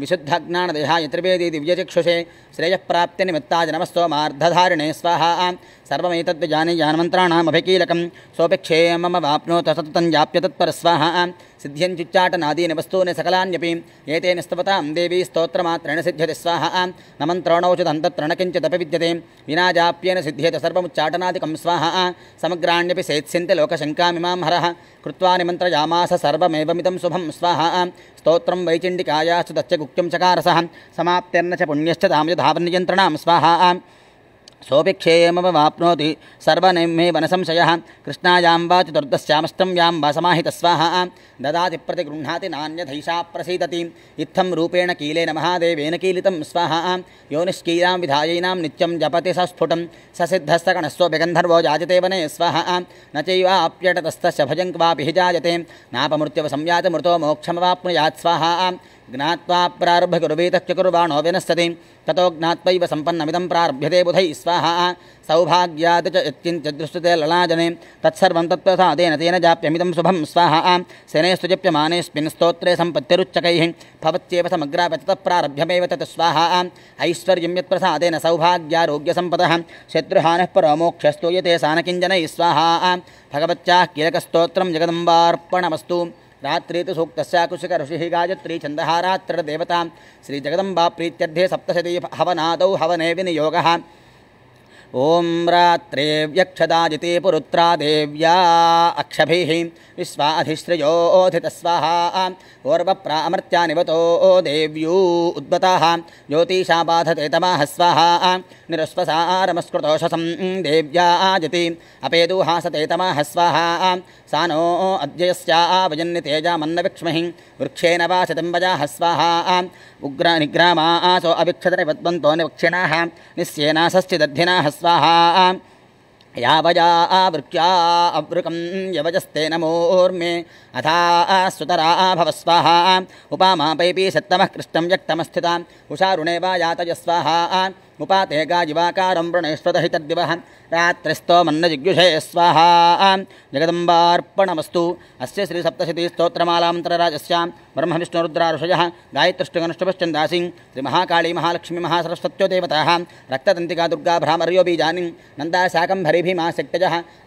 A: विशुद्धाज्ञानदेहा यत्रिवेदीति व्यचक्षुषे श्रेयःप्राप्तिनिमित्ताज नमस्तोमार्धधारिणे स्वाहा आं सर्वमेतद्विजानीयानमन्त्राणामभिकीलकं सोऽपेक्षे मम वाप्नोत सततं याप्य तत्परस्वाहा आं सिद्ध्यञ्चुच्चाटनादीनि वस्तूनि सकलान्यपि एतेन स्तवतां देवी स्तोत्रमात्रेण सिद्ध्यति स्वाहा आं न मन्त्रणौचिदन्तत्र न विद्यते विना जाप्येन सिद्ध्येत सर्वमुच्चाटनादिकं स्वाहा आ समग्राण्यपि सेत्स्य लोकशङ्कामिमां हरः कृत्वा निमन्त्रयामास सर्वमेवमिदं शुभं स्वाहा స్తోత్రం వైచండికాయాస్తు తచ్చ చకారస సమాప్తిర్న చ పుణ్యశ్చ తామయ ధావర్ణయంత్రణాం స్వాహా सोऽपिक्षेय मम वाप्नोति सर्वनिमे वनसंशयः कृष्णायां वा चतुर्दश्यामष्टं यां वा समाहितस्वाहा ददाति प्रतिगृह्णाति नान्यधैषा प्रसीदति इत्थं रूपेण कीलेन महादेवेन कीलितं स्वाहा योनिष्कीलां विधायैनां नित्यं जपति स स्फुटं ससिद्धस्तगणस्वभिगन्धर्वो जायते वने स्वाहा न चैवाप्यटतस्तस्य भजङ्क्वापि हि जायते नापमृत्यवसंयातमृतो मोक्षमवाप्नुयात् स्वाहा ज्ञावा प्रारभ्यकुर्वीतश्चकुर्वाणो विनश्यति ततो ज्ञात्वैव सम्पन्नमिदं प्रारभ्यते बुध स्वाहा सौभाग्यात् च ललाजने तत्सव तत्प्रसादेन तेन जाप्यमिदं शुभम स्वाहा शनै स्तुजप्यमानेऽस्मिन् स्तोत्रे समग्रा तत समग्राप ततः तत् स्वाहा ऐश्वर्यं यत्प्रसादेन सौभाग्यारोग्यसम्पदः शत्रुहानः परमोक्षस्तूयते सानकिंजन स्वाहा भगवच्चा कीलकस्त्रम जगदम्बार्पणमस्तु रात्रि तो सूक्तस्याकुशिक ऋषि गायत्री छन्दहारात्रदेवतां श्रीजगदंबा प्रीत्यर्धे सप्तशती हवनादौ हवने विनियोगः ओं रात्रे जिते पुरुत्रा देव्या अक्षभिः विश्वाधिश्रियोऽधितस्वाहा ओर्वप्रामर्त्या निवतो ओ देव्यू उद्वताः ज्योतिषा बाधते तमाह स्वाहा निरस्वसारमस्कृतोषसं देव्या आजति अपेदुहासते तमाह स्वाहा सा नो अद्ययस्या वजन्य तेजामन्न विक्ष्महि वृक्षेण वा शतम्बजाः स्वाहा उग्र निग्रामा आसो अविक्षतनिपद्वन्तो निवक्षिणाः निस्येनासश्चिदध्यनाः स्वाहा यावजा आवृक्या अवृकं यवजस्तेन मोर्मे अथा सुतरा भवस्वाहा उपामापैपी सत्तमः कृष्णं यक्तमस्थिताम् उषारुणे वा यातयस्वाहा उपाते गाजिवाकारं वृणेश्वतः तद्दिवः रात्रिस्तोमन्नजिज्ञुषे स्वाहा जगदम्बार्पणमस्तु अस्य श्रीसप्तशतीस्तोत्रमालान्तरराजस्याम् ब्रह्म विष्णु रुद्राषय गायत्रष्टुगनुष्टपश्चन्दासी श्री महाकाली महालक्ष्मी महासरस्वत्यो देवता दुर्गा भ्रामर्यो बीजानी नंदा शाकंभरी भीमाशक्तज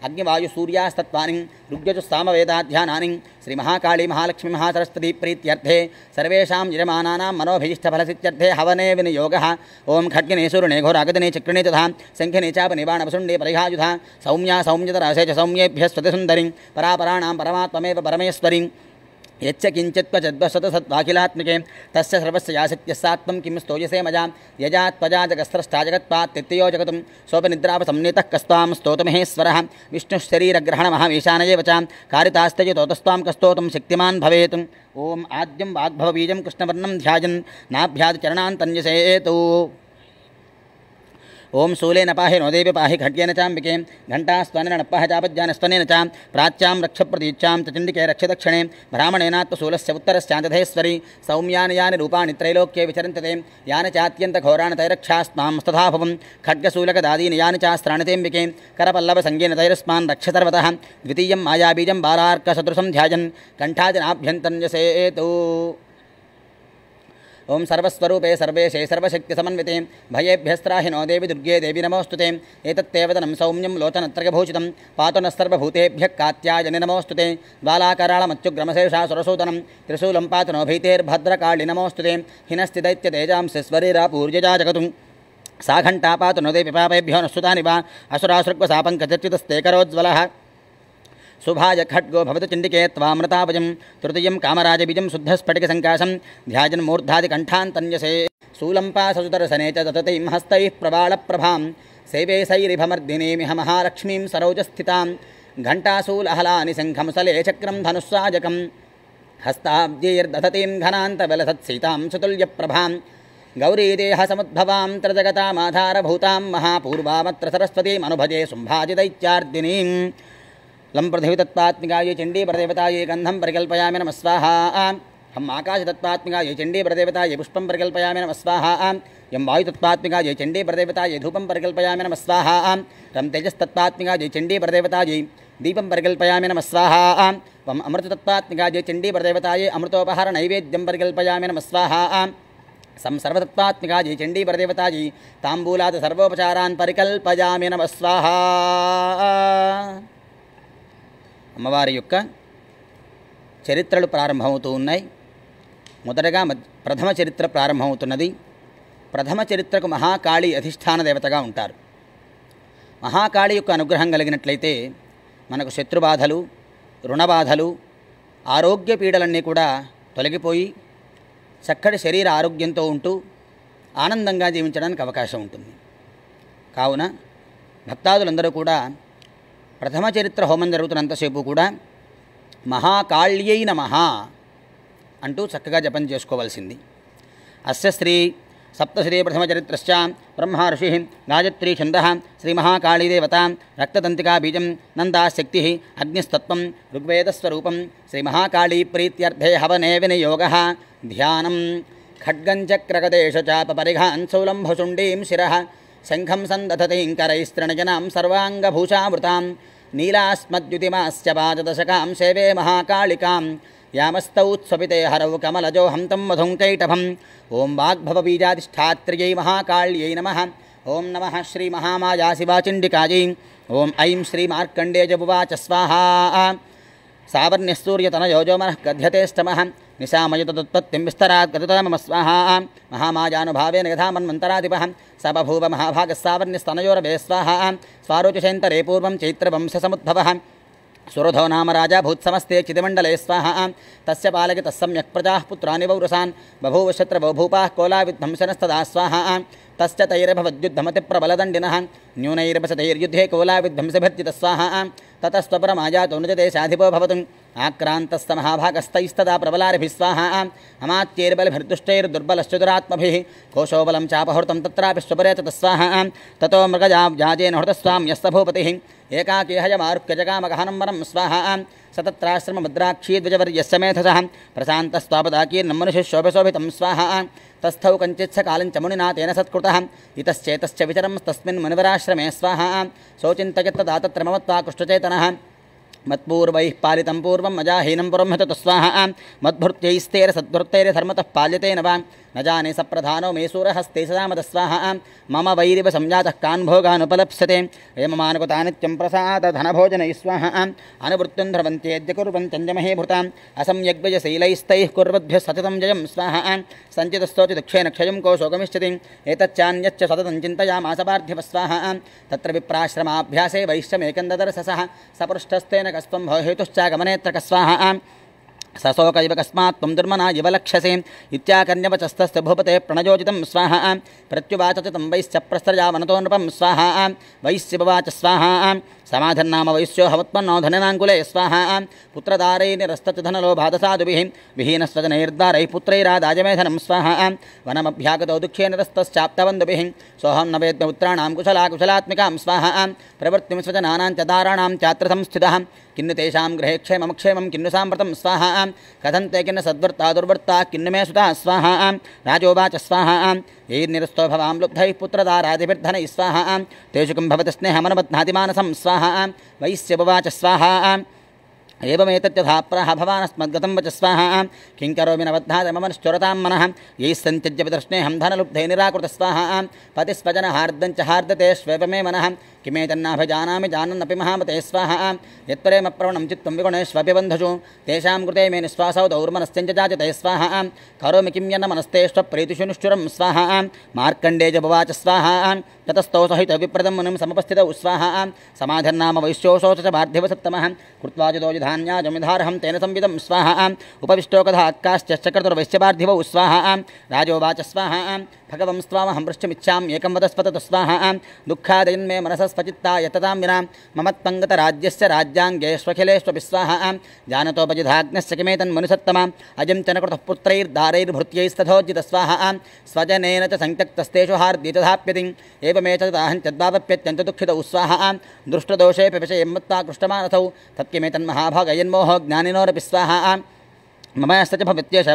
A: अग्निवायुसूर्यास्तत्वानि ऋग्यजुस्सामवेदाध्यानानि श्री महाकाली महालक्ष्मी महासरस्वती प्रीत्यर्थे सर्वेषां यजमानानां मनोभीष्टफलसित्यर्थे हवने विनियोगः ओं खड्गिने सूर्णे घोरागदने चक्रिणे तथा शङ्खिने चापने बाणवसुण्डे परिहायुधा सौम्या सौम्यतरासे च सौम्येभ्यः परापराण परापराणां परमात्ममेव यच्च किञ्चित्त्व चद्वशतसद्वाखिलात्मके तस्य सर्वस्य यासत्यस्सात्मं किं स्तोयसे मजा यजा त्वजा जगस्रष्टा जगत्पात् तृतीयो जगतं सोपनिद्रापसंनीतः कस्त्वां स्तोतमहेश्वरः विष्णुश्शरीरग्रहणमहावीशानये वचा कारितास्तय तोतस्त्वां कस्तोतं शक्तिमान् भवेत् ॐ आद्यं वाग्भवबीजं कृष्णवर्णम ध्याजन् नाभ्यात् ओम शूले न पाहि नोदेव पाहि घट्यन चाबिके घंटा स्तन नप्पह चापज्ञान स्तन चा रक्ष प्रतीच्छां चचंडिके रक्ष दक्षिणे भ्रामणेनात्मशूलस्य उत्तरस्यान्तधेश्वरी सौम्यान यानि रूपाणि त्रैलोक्ये चात्यंत घोराण चात्यन्तघोराणि खड्गशूलक दादीन यान यानि चास्त्राणितेऽम्बिके करपल्लवसङ्गेन तैरस्मान् रक्ष सर्वतः द्वितीयं मायाबीजं बालार्कसदृशं ध्यायन् कण्ठाजनाभ्यन्तन्यसेतु ओं सर्वस्वे सर्वेशे भयेभ्यस्त्रि नो देवी दुर्गे देवी नमोस्तु ते एतत्तेवदनं सौम्यं लोचनत्रयभूषितं पात न सर्वूतेभ्य कायन नमोस्तु ते द्वालाकराळमत्युग्रमशेषा सुरसूदनं त्रिशूलं पातु नो नमोस्तु नमोऽस्तु ते हिनस्ति दैत्यतेजांसि स्वरीरापूर्यजा सा घंटा पात नो देवी पापेभ्यो न सुतानि वा करोज्ज्वलः सुभाज खड्गो भवतु चिण्डिके त्वामृतापजं तृतीयं कामराजबीजं शुद्धस्फटिकसङ्काशं ध्याजन्मूर्धादिकण्ठान्तन्यसे सूलम्पासुदर्शने च दततीं हस्तैः प्रवाळप्रभां सेवे सैरिभमर्दिनीमिह महालक्ष्मीं सरोजस्थितां घण्टासूलहलानिशङ्घं सले चक्रं धनुस्वाजकं हस्ताब्जैर्दधतीं घनान्तबलसत्सीतां सुतुल्यप्रभां गौरीदेहसमुद्भवां त्रजगतामाधारभूतां महापूर्वामत्र सरस्वतीमनुभजे शुम्भाजिदैत्यार्दिनीम् लं पृथ्वी तत्त्वात्मिकाय चंडी प्रदेवताय गंधम परिकल्पयामि नमः स्वाहा हम आकाश तत्त्वात्मिकाय चंडी प्रदेवताय पुष्पं परिकल्पयामि नमः स्वाहा यं वायु तत्त्वात्मिकाय चंडी प्रदेवताय धूपं परिकल्पयामि नमः स्वाहा रं तेजस्तत्त्वात्मिकाय चंडी प्रदेवताय दीपं परिकल्पयामि नमः स्वाहा वम अमृततत्त्वात्मिकाय चंडी प्रदेवताय अमृतोपहार नैवेद्यं परिकल्पयामि नमः स्वाहा सं सर्वतत्त्वात्मिकाय चंडी प्रदेवताय तांबूलात् सर्वोपचारान् परिकल्पयामि नमः स्वाहा అమ్మవారి యొక్క చరిత్రలు ప్రారంభమవుతూ ఉన్నాయి మొదటగా ప్రథమ చరిత్ర ప్రారంభమవుతున్నది ప్రథమ చరిత్రకు మహాకాళి అధిష్టాన దేవతగా ఉంటారు మహాకాళి యొక్క అనుగ్రహం కలిగినట్లయితే మనకు శత్రుబాధలు రుణబాధలు ఆరోగ్య పీడలన్నీ కూడా తొలగిపోయి చక్కటి శరీర ఆరోగ్యంతో ఉంటూ ఆనందంగా జీవించడానికి అవకాశం ఉంటుంది కావున భక్తాదులందరూ కూడా ప్రథమ చరిత్ర హోమం జరుగుతున్నంతసేపు కూడా మహాకాళ్యై నమ అంటూ చక్కగా జపం చేసుకోవాల్సింది అస్య శ్రీ సప్తశ్రీ ప్రథమచరిత్రశ్చ బ్రహ్మర్షి గాయత్రీ ఛంద శ్రీమహాకాళీదేవత రక్తతంతికా బీజం నందాశక్తి అగ్నిస్తత్వం ఋగ్వేదస్వరూపం శ్రీమహాకాళీ ప్రీత్యర్థే హవనే వినియోగ ధ్యానం ఖడ్గంచక్రగదేశ చాప శిర शङ्खं सन्दधतीङ्करैस्तृणजनां सर्वाङ्गभूषावृतां नीलास्मद्युतिमाश्च पाददशकां सेवे महाकालिकां यामस्तौ स्वपिते हरौ कमलजो हं तं मधुङ्कैटभम् ॐ वाग्भवबीजाधिष्ठात्र्यै महाकाल्यै नमः ॐ नमः श्रीमहामायाशिवाचिण्डिकायै ॐ ऐं श्रीमार्कण्डेजबुवाच स्वाहा सावर्ण्यसूर्यतनयो जो मन कथ्यते स्तम निशामयुतदुत्पत्तिं विस्तरात् गततमम स्वाहा महामाजानुभावेन यथा मन्मन्तराधिपः स बभूव महाभागः सावर्ण्यस्तनयोरभे स्वाहा स्वारोचुषेन्तरे पूर्वं चैत्रवंशसमुद्भवः सुरधो नाम राजा भूत्समस्ते चिदिमण्डले स्वाहा तस्य पालयितः सम्यक् प्रजाः पुत्राणि वौरसान् बभूवशत्रभो भूपाः कोलाविध्वंसनस्तदा स्वाहा तश्च तैरभवद्युद्धमतिप्रबलदण्डिनः न्यूनैरपसतैर्युद्धे कोलाविध्वंसभिर्जितः स्वाहा ततस्तपरमाजातो न साधिपो भवतु आक्रान्तस्तमहाभागस्तैस्तदा प्रबलारिभिस्वाहा हमात्यैर्बलभिर्दुष्टैर्दुर्बलश्च दुरात्मभिः कोशो बलं चापहृतं तत्रापि स्वपरे ततस्वाहा ततो मृगजा व्याजेन हृतस्वाम्यस्त भूपतिः एकाकेहयमारुक्यजगामगहनं वनं स्वाहा स तत्राश्रमभद्राक्षीद्विजवर्यस्य मेधसः प्रशान्तस्वापदाकीर्णं मनुष्यः शोभशोभितं स्वाहा तस्थौ कञ्चिच्छ कालञ्च मुनिना तेन सत्कृतः इतश्चेतश्च विचरं तस्मिन् मुनिवराश्रमे स्वाहा शोचिन्तयत्तदा तत्र ममत्वा मत्पूर्व पालितं पूर्व मजा परं हत तस्वाहा मद्भृत्यैस्तेर सद्भृत्यैर्धर्मतः पाल्यते न वा न जाने स प्रधानो सप्रधानो मे सूरहस्ते स्वाहा मम वैरिव संजातः कान् भोगानुपलप्स्यते यममानकुता नित्यं प्रसादधनभोजनैः स्वाहा अनुवृत्तिं ध्रवन्त्येद्य कुर्वन्त्यञ्जमहे भृताम् असंयग्विजशैलैस्तैः कुर्वद्भ्यः सततं जयं स्वाहा सञ्चितस्तोचिदुक्षेण क्षयं कोशोगमिष्यति एतच्चान्यच्च सततं चिन्तयामासपार्थिवः स्वाहा तत्र विप्राश्रमाभ्यासे वैश्यमेकन्ददर्शसः सपृष्ठस्तेन कस्त्वं भो हेतुश्चागमनेत्र स्वाहा सशोकैव कस्मात् त्वं दुर्मना इव लक्षसे इत्याकर्ण्यवचस्तस्य भूपते प्रणयोजितं स्वाहा प्रत्युवाच तम वैश्च प्रस्रया वनतो नृपं स्वाहा वैश्यववाच स्वाहा समाधन्नाम वैश्यो हवत्पन्नो धननाङ्कुले स्वाहा पुत्रदारैर्निरस्तधनलोभादसादुभिः विहीनस्वजनैर्द्वारैः पुत्रैरादायमे धनं स्वाहा वनमभ्यागतो दुःखेन रस्तश्चाप्तवन्दुभिः सोऽहं न वेद्य पुत्राणां कुशला कुशलात्मिकां स्वाहा प्रवृत्तिं स्वजनानां च दाराणां चात्र संस्थितः किन्नु तेषां गृहे क्षेमं क्षेमं किन्नु साम्प्रतं स्वाहा कथन्ते किन्न सद्वृत्ता दुर्वृत्ता किन्नु मे सुता स्वाहा राजोवाच स्वाहा हीर्निरस्तो भवां लुब्धैः पुत्रदारादिभिर्धनैः स्वाहा तेषु किं भवति स्नेहमनुबध्नादिमानसं स्वाहा वैस्य बुवाच स्वाहा एवमेतत्यथा प्रः भवानस्मद्गतं वच स्वाहा किं करोमि न बद्धाय मम निश्चुरतां मनः यैः सन्त्यज्य विदर्ष्णेऽहं धनलुब्धे निराकृतस्वाहा पतिस्वजनहार्दं च हार्दतेष्वेव मे मनः किमे तन्नाभिजानामि जानन्नपि महामते स्वाहा यत्प्रेमप्रवणं चित्तं विगुणेष्वभिबन्धुषु तेषां कृते मे निःश्वासौ दौर्मनस्यञ्जाजते स्वाहा करोमि किं यन्न मनस्तेष्वप्रीतिषु निष्ठुरं स्वाहा मार्कण्डेजभवाच स्वाहा ततस्तौ सहितविप्रदं मुनिं समुपस्थितौ स्वाहा समाधिर्नाम वैश्योशोच च पार्थिवसत्तमः कृत्वा जुदोजुधान्याजमिधारहं तेन संविदं स्वाहा उपविष्टोकधात्काश्च कर्तुर्वैश्यपार्थिवौ स्वाहा राजोवाच स्वाहा भगवं स्वामहं पृष्टमिच्छाम् एकं वदस्वत तस्वाहा दुःखादयन्मे मनसस्वचित्ता यततां विना ममत्पङ्गतराज्यस्य राज्याङ्गेष्वखिलेष्वपिस्वाहा जानतोपजिधाग्नस्य किमे तन्मनुसत्तमा अजं च न कृतः पुत्रैर्दारैर्भृत्यैस्तथोज्जितस्वाहा स्वजनेन च सङ्क्तक्तस्तेषु हार्द्ये च धाप्यति एवमेतदाहं चद्वावप्यत्यञ्च दुःखितौ स्वाहा दृष्टदोषे पिपशे यम्मत्ता कृष्टमानथौ तत्किमे तन्महाभागयन्मोहो ज्ञानिनोरपि स्वाहा ममस्त च भवत्यश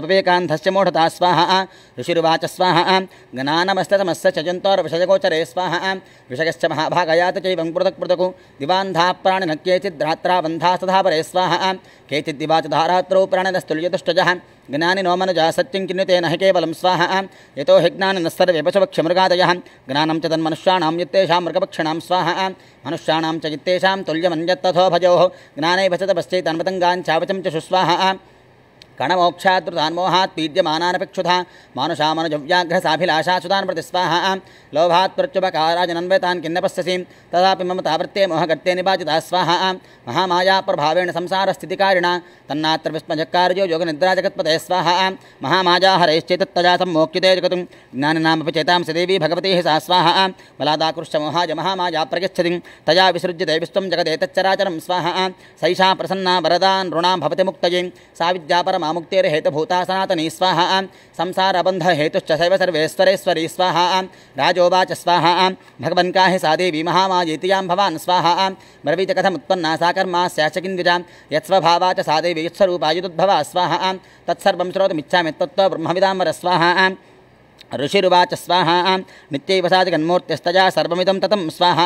A: मूढता स्वाहा ऋषिरुवाच स्वाहा गणानमस्ततमस्य च जन्तोर्विषयगोचरे स्वाहा विषयश्च महाभागयात चैवं पृथक् पृथक् दिवान्धाः प्राणिन केचिद्रात्रा बन्धास्तधापरे स्वाहा केचिद्दिवाच धारात्रौ प्राणिनस्तुल्यतुष्टजः ज्ञानि नो मनजा सत्यं किन्ते न हि केवलं स्वाहा यतो हि ज्ञानिनः सर्वे पशुपक्षमृगादयः ज्ञानं च तन्मनुष्याणां यत्तेषां मृगपक्षिणां स्वाहा मनुष्याणां च यत्तेषां तुल्यमन्यत्तथो भजोः ज्ञानै भजतपश्चैतन्मतङ्गाञ्चावचं च शुस्वाहा कणमोक्षातृतान्मोहात् पीड्यमानानपेक्षुता मानुषामनुजव्याघ्रसाभिलाषासुतान् प्रति स्वाहा लोभात् प्रत्युपकाराजनन्वयतान् किन्न पश्यसि तथापि मम तावृत्ते मोहगत्ते निपाचिता स्वाहा महामायाप्रभावेण संसारस्थितिकारिणा तन्नात्र विस्मजकार्यो योगनिद्रा जगत्पतय स्वाहा महामाजा हरैश्चेतत्तजा सम्मोक्यते जगतुं ज्ञानिनामपि चेतांसि देवी भगवतीः सा स्वाहा बलादाकृष्टमोहाय महामाया प्रगच्छति तया विसृज्य विश्वं जगदेतच्चराचरं स्वाहा सैषा प्रसन्ना वरदा नृणां भवति मुक्तये सा विद्यापरमा मुक्तिर्ेतुभूता सनातनी स्वाहा संसारबन्धहेतुश्च शैव स्वाह स्वाहा राजोवाच स्वाहा भगवन् का हि सा देवी महामायीतियां भवान् स्वाहा ब्रवीत कथमुत्पन्ना सा कर्मा स्याच किन्विजा यत्स्वभावा च सा देवी युत्स्वरूपा युतुद्भवा स्वाहा तत्सर्वं श्रोतुमिच्छामि स्वाह ब्रह्मविदाम्बर स्वाहा ऋषिरुवाच स्वाहा नित्यैव सा जगन्मूर्तिस्तया सर्वमिदं ततं स्वाहा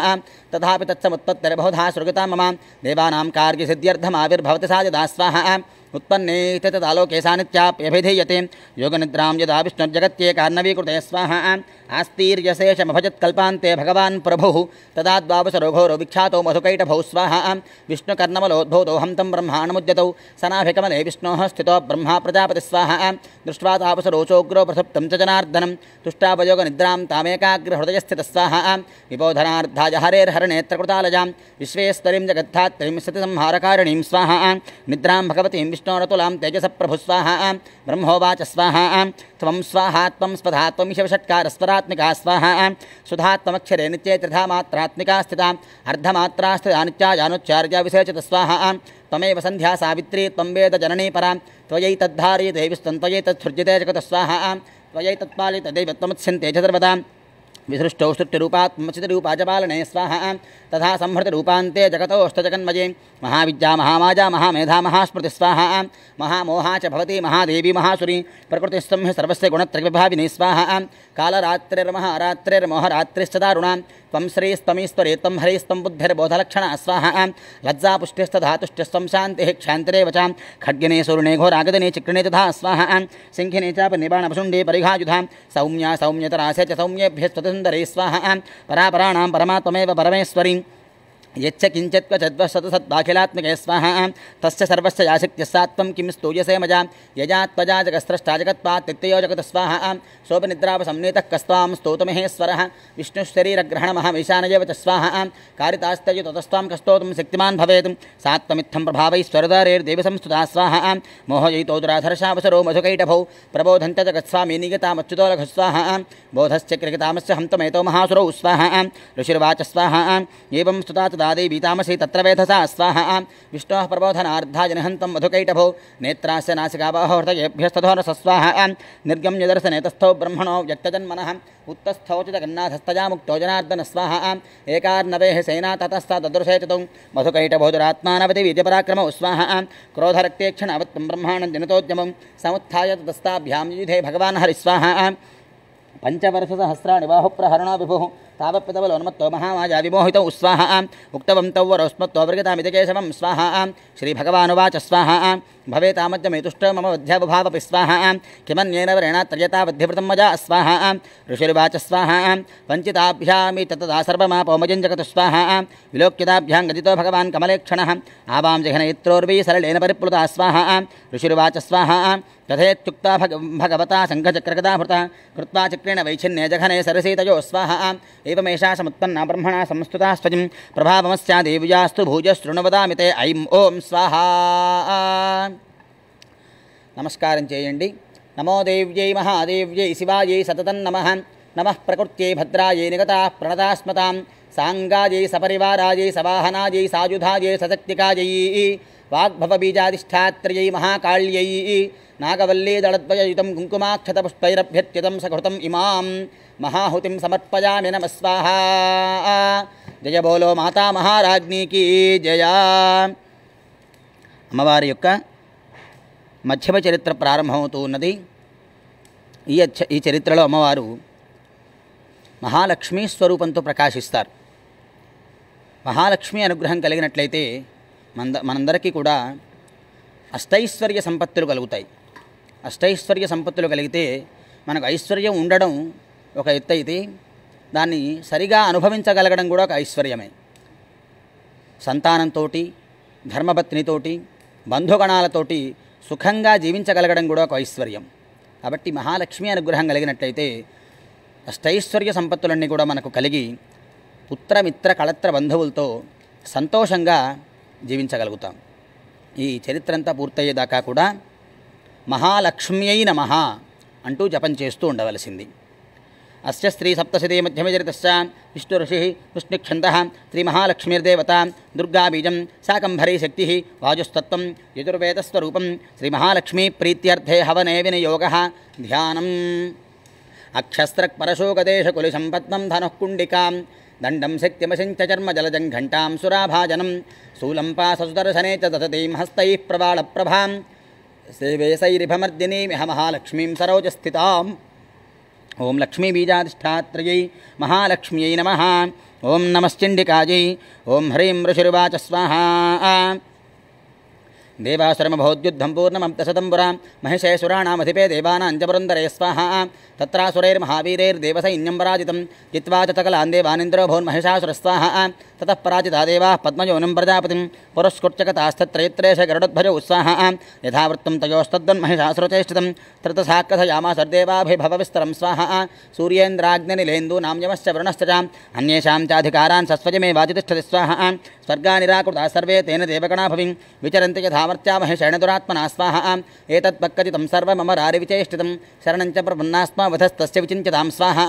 A: तथापि तत्समुत्पत्तिर्बहुधा सृगता मम देवानां कार्यसिद्ध्यर्थमाविर्भवति सा स्वाह स्वाहा उत्पन्ने तदालोके सानित्याप्यभिधीयते योगनिद्रां यदा विष्णुर्जगत्येकार्णवीकृते स्वाहा आस्तीर्यशेषमभजत्कल्पान्ते भगवान् प्रभु तदा द्वावसरोघोरो विख्यातो मधुकैटभौ स्वाहा हम तम ब्रह्माण ब्रह्माणमुद्यतौ सनाभिकमले विष्णो स्थित ब्रह्मा प्रजापति स्वाहा दृष्ट्वा तापसरोचोग्रो प्रसुप्तं च स्थित स्वाहा तामेकाग्रहृदयस्थितस्वाहा विबोधनार्थाय हरेर्हरनेत्रकृतालजां विश्वेश्वरीं जगद्धात्रीं सतिसंहारकारिणीं स्वाहा निद्रां भगवतीं विष्णोरतुलां तेजसप्रभुस्वाहा ब्रह्मोवाच स्वाहा त्वं स्वाहा त्वं स्वधा त्वमिषवषट्कारस्वरा अर्धमात्रात्मिका स्वाह सुधात्मक्षरे नित्ये त्रिधामात्रात्मिका स्थिता अर्धमात्रास्थिता नित्या यानोच्चार्या विसेचत स्वाहा तमेव संध्या सावित्री तम वेद जननी परा त्वयि तद्धारयते विस्तन्त्वयि तत्सृज्यते जगत स्वाहा त्वयि तत्पालितदेव त्वमुत्स्यन्ते च सर्वदा विसृष्टौ च पालने स्वाहा तथा संहृतरूपान्ते जगतोऽष्टजगन्मये महाविद्या महामाजा महामेधा स्वाहा महामोहा च भवति महादेवी महासुरी प्रकृति हि सर्वस्य गुणत्रयविभाविनी स्वाहा कालरात्रिर्मः अरात्रिर्मोहरात्रिश्च दारुणां त्वं श्रीस्तमीश्वरे त्वं हरिस्तं बुद्धिर्बोधलक्षण स्वाहा लज्जा पुष्टिश्च धातुष्टिस्त्वं शान्तिः क्षान्तरे वचां खड्गिने सुरुणे घोरागदिने चिक्रिणे तथा स्वाहा सिंहिने चाप निबाणपशुण्डे परिघायुधा सौम्या सौम्यतरासे च सौम्येभ्यस्तसुन्दरे स्वाहा परापराणां परमात्मेव परमेश्वरीं यच्च किञ्चित् क्वचिद्वः सत् सद्भाखिलात्मके स्वाहा तस्य सर्वस्य स्तूयसे मजा यजा त्वजा जगस्रष्टा जगत्पात् तित्ययो जगतस्वाहा सोपनिद्रापसंनीतः कस्त्वां स्तोतुमहेश्वरः विष्णुशरीरग्रहणमहमीशानयेव च स्वाहा कारितास्तयु ततस्त्वां कस्तोतुं शक्तिमान् भवेत् सा त्वमित्थं प्रभावैश्वरदारेर्देवि संस्तुता स्वाह मोहयितो दुराधर्षावसरो मधुकैटभौ प्रबोधं च जगत्स्वामी निगतामच्युतो लघुस्वाहा बोधश्च कृकितामस्य हन्तमेतो महासुरौ स्वाह ऋषिर्वाच स्वाह एवं स्तुता दादे बीतामसी तत्र वेधसा स्वाहा विष्णो प्रबोधनार्धा जनहन्तं मधुकैटभो नेत्रास्य नासिकावाहोर्तयेभ्यस्तधोरसस्वाहा निर्गम्य दर्शने तस्थो ब्रह्मणो व्यक्तजन्मनः उत्तस्थौचितगन्नाथस्तया मुक्तो जनार्दन स्वाहा एकार्नवेः सेना ततस्ता ददृशे चतुं मधुकैटभोधुरात्मानवति विद्यपराक्रमौ स्वाहा क्रोधरक्तेक्षणावत्तं ब्रह्मण जनतोद्यम समुत्थाय ततस्ताभ्यां युधे भगवान् हरिस्वाहा पञ्चवर्षसहस्राणि बाहुप्रहरणा विभुः तावपितवलो हनुमत्तो महामाजा आम स्वाहा उक्तवन्तौ वरौस्मत्तो वर्गतामिति केशवं स्वाहा श्रीभगवानुवाच स्वाहा भवेतामद्यमेतुष्ट मम वध्याभावपि स्वाहा किमन्येन वरेणा त्यजता बुद्धिवृतं मजा अस्वाहा ऋषिर्वाच स्वाहा वञ्चिताभ्यामि ततदा सर्वमापौमजं स्वाहा विलोक्यताभ्यां गदितो भगवान् कमलेक्षणः आवां जघनयित्रोर्वी सरलेन परिप्लुता स्वाहा ऋषिर्वाच स्वाहा तथेत्युक्ता भग भगवता सङ्घचक्रगदाभृता कृत्वा चक्रेण वैच्छिन्ने जघने सरसीतयो स्वाहा ఏమేషా సముత్పన్నా బ్రహ్మణ సంస్థుత స్వయం ప్రభావమస్యా దేవ్యాస్తు భూజశృణువదామి తే ఐం ఓం స్వాహా నమస్కారం చేయండి నమో దేవ్యై మహాదేవ్యై శివాయై సతతం నమ నమ ప్రకృత్యై భద్రాయై నిగత ప్రణతాస్మతాం సాంగాయై సపరివారాయై సవాహనాయై సాయుధాయై సశక్తికాయై వాగ్భవబీజాధిష్టాత్రయై మహాకాళ్యై నాగవల్లీ దళద్వయయుతం కుంకుమాక్షతపుష్పైరభ్యత్యుతం సకృతం इमां महाहुतिं సమర్పయామి నమస్వాహ జయ బోలో మాతా మహారాజ్ఞికి జయ అమ్మవారి యొక్క మధ్యమ చరిత్ర ప్రారంభమవుతూ ఉన్నది ఈ ఈ చరిత్రలో అమ్మవారు మహాలక్ష్మీ స్వరూపంతో ప్రకాశిస్తారు మహాలక్ష్మి అనుగ్రహం కలిగినట్లయితే మంద మనందరికీ కూడా అష్టైశ్వర్య సంపత్తులు కలుగుతాయి అష్టైశ్వర్య సంపత్తులు కలిగితే మనకు ఐశ్వర్యం ఉండడం ఒక ఎత్తు అయితే దాన్ని సరిగా అనుభవించగలగడం కూడా ఒక ఐశ్వర్యమే సంతానంతో ధర్మపత్నితోటి బంధుగణాలతోటి సుఖంగా జీవించగలగడం కూడా ఒక ఐశ్వర్యం కాబట్టి మహాలక్ష్మి అనుగ్రహం కలిగినట్లయితే అష్టైశ్వర్య సంపత్తులన్నీ కూడా మనకు కలిగి పుత్రమిత్ర కళత్ర బంధువులతో సంతోషంగా జీవించగలుగుతాం ఈ చరిత్ర అంతా పూర్తయ్యేదాకా కూడా మహాలక్ష్మి అయిన మహా అంటూ జపం చేస్తూ ఉండవలసింది అస్య స్త్రీ సప్తశతి మధ్యమచరితశ్చ విష్ణు ఋషి విష్ణుక్షంద శ్రీ మహాలక్ష్మీర్దేవత దుర్గాబీజం సాకంభరీ శక్తి వాజుస్తత్వం యజుర్వేదస్వరూపం శ్రీ మహాలక్ష్మీ ప్రీత్యర్థే హవనే వినియోగ ధ్యానం అక్షస్త్రక్పరశోకదేశకులిశం పద్మం ధనఃకుండికాం दंडम दण्डं शक्तिमशिञ्चचर्मजलजङ्घण्टां सुराभाजनं शूलं पाससुदर्शने च दशतीं हस्तैः प्रबालप्रभां सेवेसैरिभमर्दिनीमिह महालक्ष्मीं सरोजस्थिताम् ॐ लक्ष्मीबीजाधिष्ठात्रयै महालक्ष्म्यै नम ओं नमश्चिण्डिकायै ओं ह्रीं ऋषिर्वाच स्वाहा देवासुरमभोद्युद्धं पूर्णमप्तशतं पुरां महिषेसुराणामधिपे देवानाञ्जपुरन्दरे स्वाहा तत्रासुरैर्महावीरैर्देवसैन्यं पराजितं जित्वा च सकलान् देवानिन्द्रो भोन्महिषासुरस्वाहा ततः पराजितादेवाः पद्मयोनिं प्रजापतिं पुरस्कृत्यकतास्तत्रयत्रयश गरुडध्वजौ उत्साहः यथावृत्तं तयोस्तद्वन्महिषासुरचेष्टितं तृतसाकथयामासर्देवाभिभवविस्तरं स्वाहा सूर्येन्द्राग्निनिलेन्दूनाम्यमश्च वरुणश्च च अन्येषां चाधिकारान् सस्वजमे वाजितिष्ठति स्वाहा स्वर्गा निराकृता सर्वे तेन देवगणा भवि विचरन्ति यथामर्त्या महेशेण दुरात्मना स्वाहा एतत्पक्कजितं सर्वममरारिविचेष्टितं शरणं च प्रपन्नास्मावधस्तस्य विचिन्त्यतां स्वाहा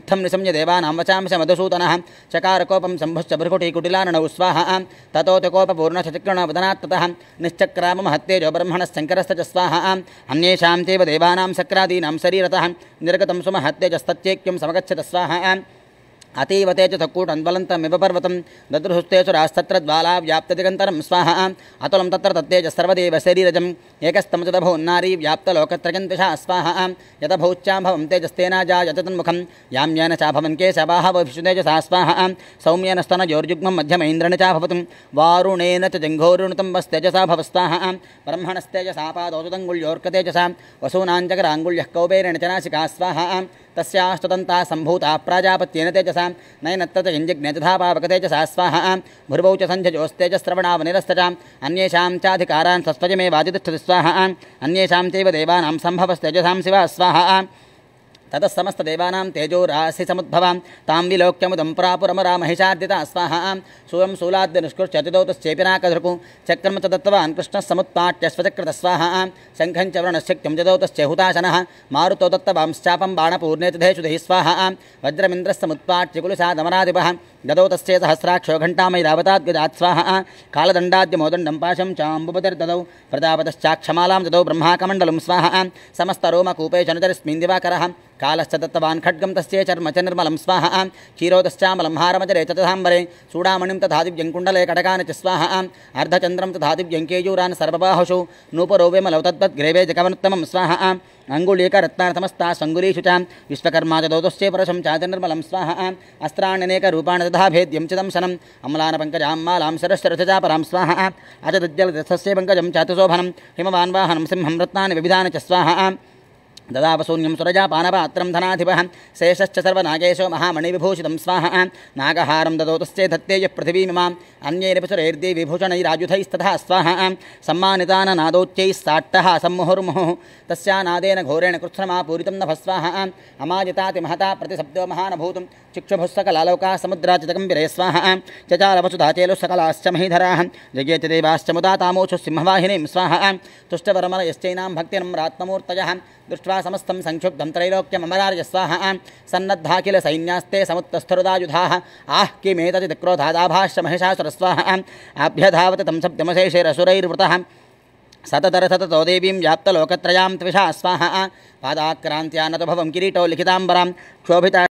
A: इत्थं निशम्य देवानां वचांश मधुसूदनः चकारकोपं शम्भुश्च त्रिकुटिलाननौ स्वाहा ततो तिकोपपूर्णशचक्रणवदनात्ततः निश्चक्राम महत्तेजो ब्रह्मणः शङ्करस्य च स्वाहा अन्येषां चैव देवानां शक्रादीनां शरीरतः निर्गतं सुमहत्तेजस्तच्चैक्यं समगच्छत स्वाहा अतीवते चकूट च सक्कूटन्वलन्तमिव पर्वतं ददृहुस्तेऽसुरास्तत्र ज्वाला व्याप्तदिगन्तरं स्वाहा अतुलं तत्र तत्तेज सर्वदेव शरीरजम् एकस्तमचतभौन्नारी व्याप्तलोकत्रयन्तिषा स्वाहा यतभौच्चाभवं तेजस्तेनाजा यततन्मुखं याम्येन चाभवन् केशवाहवभिषुतेजसा स्वाहा स्तन जोर्जुग्म मध्यमेन्द्रन चाभवत वारुणेन च जङ्घोरुणुतं वस्तेजसा भवस्वाहा ब्रह्मणस्तेजसा पादौतुतङ्गुल्योर्कतेजसा वसूनाञ्चकराङ्गुल्यः कौबेरेण च नासिका स्वाहा तस्तंता संभूता प्राजापत्यन तेजसा नयन च तथा पावकते च सा स्वाहा भुर्वौ च सञ्झजोस्ते च श्रवणावनिरस्त च अन्येषां चाधिकारान् स्वस्वयमेवाजितिष्ठति स्वाहा अन्येषां चैव देवानां सम्भवस्तेजसां शिवा स्वाहा तत समस्त देवानां तेजो राशि समुद्भवां तां विलोक्य मुदं प्रापुरम महिषाद्यता स्वाहा सूयं शूलाद्य निष्कृष्यतिदौ तश्चेपिनाकधृकु चक्रं च दत्तवान् कृष्णसमुत्पाट्यश्वचक्रतस्वाहा शङ्खं च व्रणशक्त्यं जदौ तश्चेहुताशनः मारुतो दत्तवांश्चापं बाणपूर्णेतधेषु दहि स्वाहा वज्रमिन्द्रस्तमुत्पाट्यकुलशादमराधिपः ददौ तस्ये सहस्राक्षो घण्टामयि रावताद्गदात् स्वाहा कालदण्डाद्यमोदण्डं पाशं चाम्बुपतिर्ददौ प्रतापतश्चाक्षमालां ददौ ब्रह्माकमण्डलं स्वाहा समस्तरोमकूपे चनुतरस्मिन् दिवाकरः कालश्च दत्तवान् खड्गं तस्ये चर्म च निर्मलं स्वाहा क्षीरोदश्चामलं हारमचरे च तथाम्बरे चूडामणिं तथादिव्यङ्कुण्डले कटकानि च स्वाहा अर्धचन्द्रं तथादिव्यङ्केयूरान् सर्वबाहुषु नूपरो विमलौ तद्वद्ग्रेवे जगवनुत्तमं स्वाहा अंगुकत्नासमस्ता संगुरीशुचा विश्वकर्मा चौदस्े परशं चाचर निर्मल स्वाह तथा भेद्यम चिदंशन अम्लान पंकजाशरथापरा स्वाह अच दुज्जल पंकज चातुशोभनम हिमवान्वाहनम सिंह रत्ना विविधान स्वाह ददावसून्यं सुरजापानपात्रं धनाधिपः शेषश्च सर्वनागेशो महामणिविभूषितं स्वाहा नागहारं ददोतश्चेधत्ते यः पृथिवीमिमाम् अन्यैरपि सुरैर्दिविभूषणैरायुधैस्तथा स्वाहा सम्मानिताननादोच्चैः साट्टः सम्मुहुर्मुहुः तस्यानादेन घोरेण कृत्स्नमापूरितं नभस्वाहा अमाजिताति महता प्रतिशब्दो महानभूतं चिक्षुभुस्सकलालोकाः समुद्राचितकं विरयस्वाः सकलाश्च महीधरा जगेति देवाश्च मुदा तामोचु सिंहवाहिनीं स्वाहा तुष्टवरमर यश्चैनां भक्तिनं दृष्ट्वा समस्तं संक्षुब्धं त्रैलोक्यमरार्य स्वाहा सन्नद्धा किल सैन्यास्ते समुत्तस्थरुदायुधाः आह किमेतदिक्रोधादाभाश्च महिषासुरस्वाहा आभ्यधावत तं सततर सततरसततो देवीं व्याप्तलोकत्रयां त्विषा स्वाहा पादाक्रान्त्या न तु भवं किरीटौ लिखिताम्बरां क्षोभिता